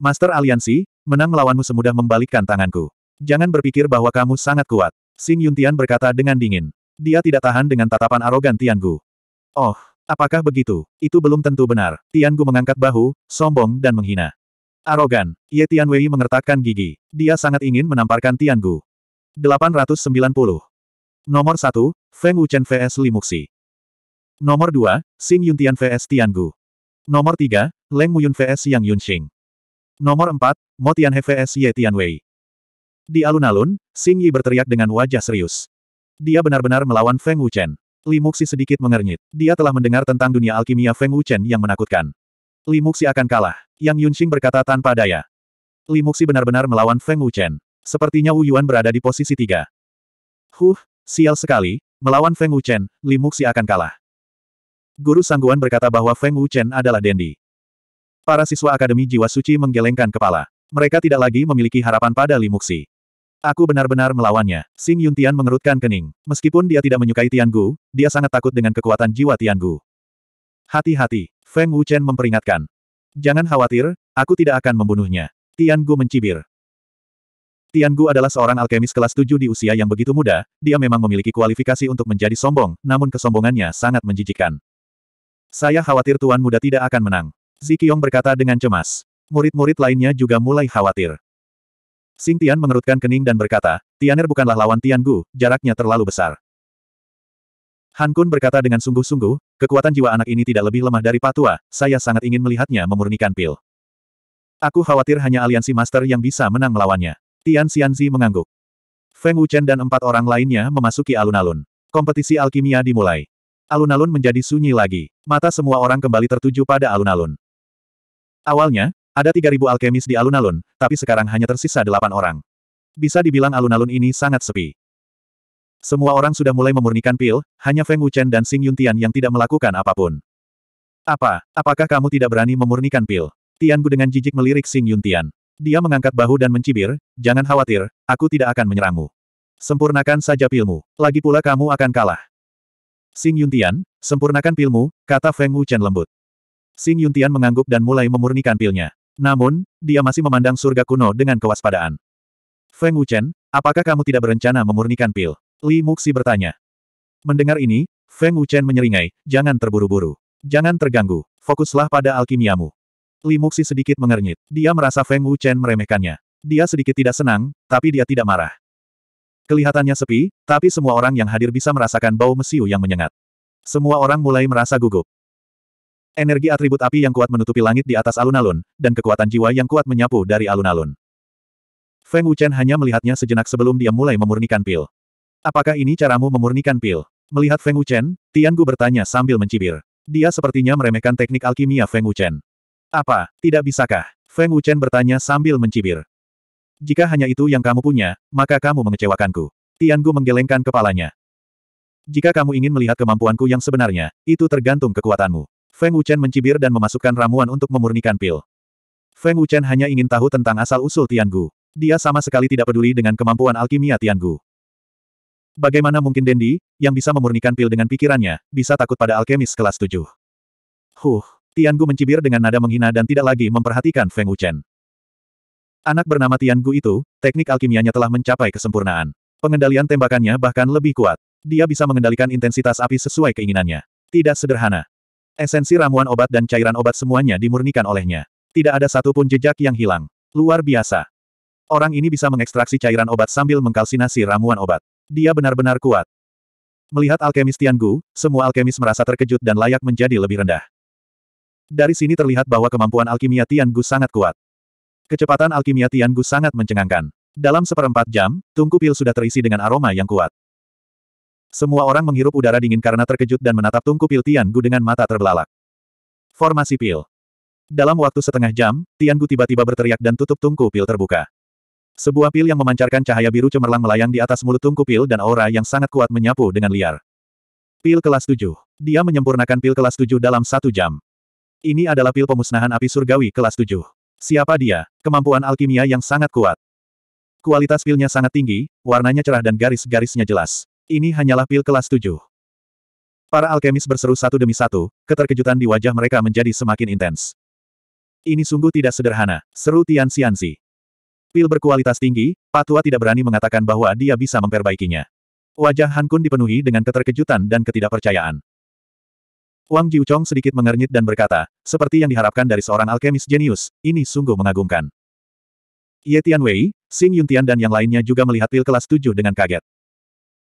Master Aliansi, menang melawanmu semudah membalikkan tanganku. Jangan berpikir bahwa kamu sangat kuat. Sing Tian berkata dengan dingin. Dia tidak tahan dengan tatapan arogan Tian Gu. Oh, Apakah begitu? Itu belum tentu benar. Tian Gu mengangkat bahu, sombong dan menghina. Arogan. Ye Tian Wei mengertakkan gigi. Dia sangat ingin menamparkan Tian Gu. 890. Nomor 1, Feng Wuchen vs Limuxi. Nomor 2, Xing Yuntian vs Tian Gu. Nomor 3, Leng Muyun vs Yang Yunxing. Nomor 4, Mo Tianhe vs Ye Tian Wei. Di alun-alun, Xing Yi berteriak dengan wajah serius. Dia benar-benar melawan Feng Wuchen. Limuxi sedikit mengernyit. Dia telah mendengar tentang dunia alkimia Feng Wuchen yang menakutkan. Limuxi akan kalah. Yang Yunxing berkata tanpa daya. Limuxi benar-benar melawan Feng Wuchen. Sepertinya Wu Yuan berada di posisi tiga. Huh, sial sekali, melawan Feng Wuchen, Limuxi akan kalah. Guru Sangguan berkata bahwa Feng Wuchen adalah Dendi. Para siswa Akademi Jiwa Suci menggelengkan kepala. Mereka tidak lagi memiliki harapan pada Limuxi. Aku benar-benar melawannya. Xing Yuntian mengerutkan kening. Meskipun dia tidak menyukai Tian Gu, dia sangat takut dengan kekuatan jiwa Tian Gu. Hati-hati, Feng Wuchen memperingatkan. Jangan khawatir, aku tidak akan membunuhnya. Tian Gu mencibir. Tian Gu adalah seorang alkemis kelas 7 di usia yang begitu muda, dia memang memiliki kualifikasi untuk menjadi sombong, namun kesombongannya sangat menjijikkan. Saya khawatir tuan muda tidak akan menang. Zikyong berkata dengan cemas. Murid-murid lainnya juga mulai khawatir. Xing Tian mengerutkan kening dan berkata, Tianer bukanlah lawan Tian Gu, jaraknya terlalu besar. Han Kun berkata dengan sungguh-sungguh, kekuatan jiwa anak ini tidak lebih lemah dari Patua, saya sangat ingin melihatnya memurnikan pil. Aku khawatir hanya aliansi master yang bisa menang melawannya. Tian Xianzi mengangguk. Feng Wuchen dan empat orang lainnya memasuki alun-alun. Kompetisi alkimia dimulai. Alun-alun menjadi sunyi lagi. Mata semua orang kembali tertuju pada alun-alun. Awalnya, ada 3.000 alkemis di alun-alun, tapi sekarang hanya tersisa 8 orang. Bisa dibilang alun-alun ini sangat sepi. Semua orang sudah mulai memurnikan pil, hanya Feng Wuchen dan Sing Yuntian yang tidak melakukan apapun. Apa, apakah kamu tidak berani memurnikan pil? Tian Bu dengan jijik melirik Sing Yuntian. Dia mengangkat bahu dan mencibir, jangan khawatir, aku tidak akan menyerangmu. Sempurnakan saja pilmu, lagi pula kamu akan kalah. Sing Yuntian, sempurnakan pilmu, kata Feng Wuchen lembut. Sing Yuntian mengangguk dan mulai memurnikan pilnya. Namun, dia masih memandang surga kuno dengan kewaspadaan. Feng Wuchen, apakah kamu tidak berencana memurnikan pil? Li Muxi bertanya. Mendengar ini, Feng Wuchen menyeringai, jangan terburu-buru. Jangan terganggu, fokuslah pada alkimiamu. Li Muxi sedikit mengernyit. Dia merasa Feng Wuchen meremehkannya. Dia sedikit tidak senang, tapi dia tidak marah. Kelihatannya sepi, tapi semua orang yang hadir bisa merasakan bau mesiu yang menyengat. Semua orang mulai merasa gugup. Energi atribut api yang kuat menutupi langit di atas alun-alun, dan kekuatan jiwa yang kuat menyapu dari alun-alun. Feng Wuchen hanya melihatnya sejenak sebelum dia mulai memurnikan pil. Apakah ini caramu memurnikan pil? Melihat Feng Wuchen, Tian Gu bertanya sambil mencibir. Dia sepertinya meremehkan teknik alkimia Feng Wuchen. Apa, tidak bisakah? Feng Wuchen bertanya sambil mencibir. Jika hanya itu yang kamu punya, maka kamu mengecewakanku. Tian Gu menggelengkan kepalanya. Jika kamu ingin melihat kemampuanku yang sebenarnya, itu tergantung kekuatanmu. Feng Wuchen mencibir dan memasukkan ramuan untuk memurnikan pil. Feng Wuchen hanya ingin tahu tentang asal-usul Tiangu. Dia sama sekali tidak peduli dengan kemampuan alkimia Tiangu. Bagaimana mungkin Dendi, yang bisa memurnikan pil dengan pikirannya, bisa takut pada alkemis kelas 7? Huh, Tiangu mencibir dengan nada menghina dan tidak lagi memperhatikan Feng Wuchen. Anak bernama Tiangu itu, teknik alkimianya telah mencapai kesempurnaan. Pengendalian tembakannya bahkan lebih kuat. Dia bisa mengendalikan intensitas api sesuai keinginannya. Tidak sederhana. Esensi ramuan obat dan cairan obat semuanya dimurnikan olehnya. Tidak ada satupun jejak yang hilang. Luar biasa. Orang ini bisa mengekstraksi cairan obat sambil mengkalsinasi ramuan obat. Dia benar-benar kuat. Melihat alkemis Tianggu, semua alkemis merasa terkejut dan layak menjadi lebih rendah. Dari sini terlihat bahwa kemampuan alkimia Tianggu sangat kuat. Kecepatan alkimia Tianggu sangat mencengangkan. Dalam seperempat jam, tungku pil sudah terisi dengan aroma yang kuat. Semua orang menghirup udara dingin karena terkejut dan menatap Tungku Pil Tian Gu dengan mata terbelalak. Formasi Pil Dalam waktu setengah jam, Tian Gu tiba-tiba berteriak dan tutup Tungku Pil terbuka. Sebuah pil yang memancarkan cahaya biru cemerlang melayang di atas mulut Tungku Pil dan aura yang sangat kuat menyapu dengan liar. Pil kelas 7. Dia menyempurnakan pil kelas 7 dalam satu jam. Ini adalah pil pemusnahan api surgawi kelas 7. Siapa dia? Kemampuan alkimia yang sangat kuat. Kualitas pilnya sangat tinggi, warnanya cerah dan garis-garisnya jelas. Ini hanyalah pil kelas tujuh. Para alkemis berseru satu demi satu, keterkejutan di wajah mereka menjadi semakin intens. Ini sungguh tidak sederhana, seru Tian Xianzi. Pil berkualitas tinggi, Patua tidak berani mengatakan bahwa dia bisa memperbaikinya. Wajah Han Kun dipenuhi dengan keterkejutan dan ketidakpercayaan. Wang Jiuchong sedikit mengernyit dan berkata, seperti yang diharapkan dari seorang alkemis jenius, ini sungguh mengagumkan. Ye Tianwei, Xing Tian dan yang lainnya juga melihat pil kelas tujuh dengan kaget.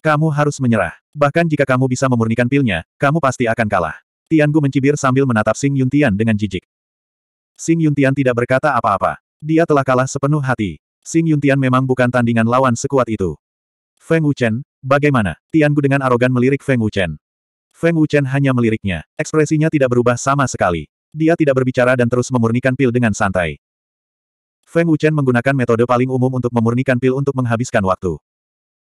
Kamu harus menyerah. Bahkan jika kamu bisa memurnikan pilnya, kamu pasti akan kalah. Tian Gu mencibir sambil menatap Sing Yuntian dengan jijik. Sing Yuntian tidak berkata apa-apa. Dia telah kalah sepenuh hati. Sing Yuntian memang bukan tandingan lawan sekuat itu. Feng Wuchen, bagaimana? Tian Gu dengan arogan melirik Feng Wuchen. Feng Wuchen hanya meliriknya. Ekspresinya tidak berubah sama sekali. Dia tidak berbicara dan terus memurnikan pil dengan santai. Feng Wuchen menggunakan metode paling umum untuk memurnikan pil untuk menghabiskan waktu.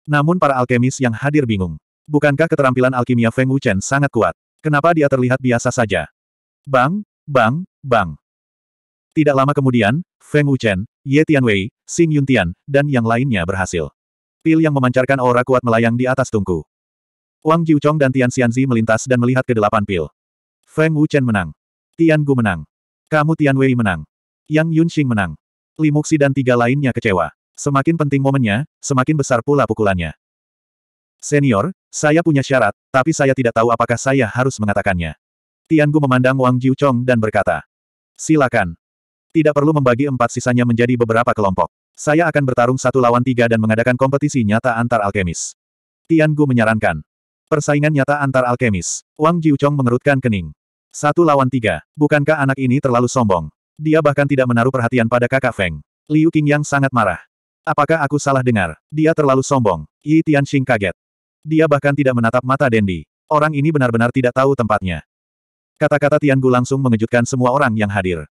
Namun para alkemis yang hadir bingung. Bukankah keterampilan alkimia Feng Wuchen sangat kuat? Kenapa dia terlihat biasa saja? Bang, bang, bang. Tidak lama kemudian, Feng Wuchen, Ye Tianwei, Xing Yuntian, dan yang lainnya berhasil. Pil yang memancarkan aura kuat melayang di atas tungku. Wang Jiuchong dan Tian Xianzi melintas dan melihat ke delapan pil. Feng Wuchen menang. Tian Gu menang. Kamu Tian Wei menang. Yang Yunxing menang. Muxi dan tiga lainnya kecewa. Semakin penting momennya, semakin besar pula pukulannya. Senior, saya punya syarat, tapi saya tidak tahu apakah saya harus mengatakannya. Tianggu memandang Wang Jiuchong dan berkata, Silakan. Tidak perlu membagi empat sisanya menjadi beberapa kelompok. Saya akan bertarung satu lawan tiga dan mengadakan kompetisi nyata antar alkemis. Tianggu menyarankan. Persaingan nyata antar alkemis. Wang Jiuchong mengerutkan kening. Satu lawan tiga. Bukankah anak ini terlalu sombong? Dia bahkan tidak menaruh perhatian pada kakak Feng. Liu Qingyang sangat marah. Apakah aku salah dengar? Dia terlalu sombong. Yi Tianxing kaget. Dia bahkan tidak menatap mata Dendi. Orang ini benar-benar tidak tahu tempatnya. Kata-kata Tian Gu langsung mengejutkan semua orang yang hadir.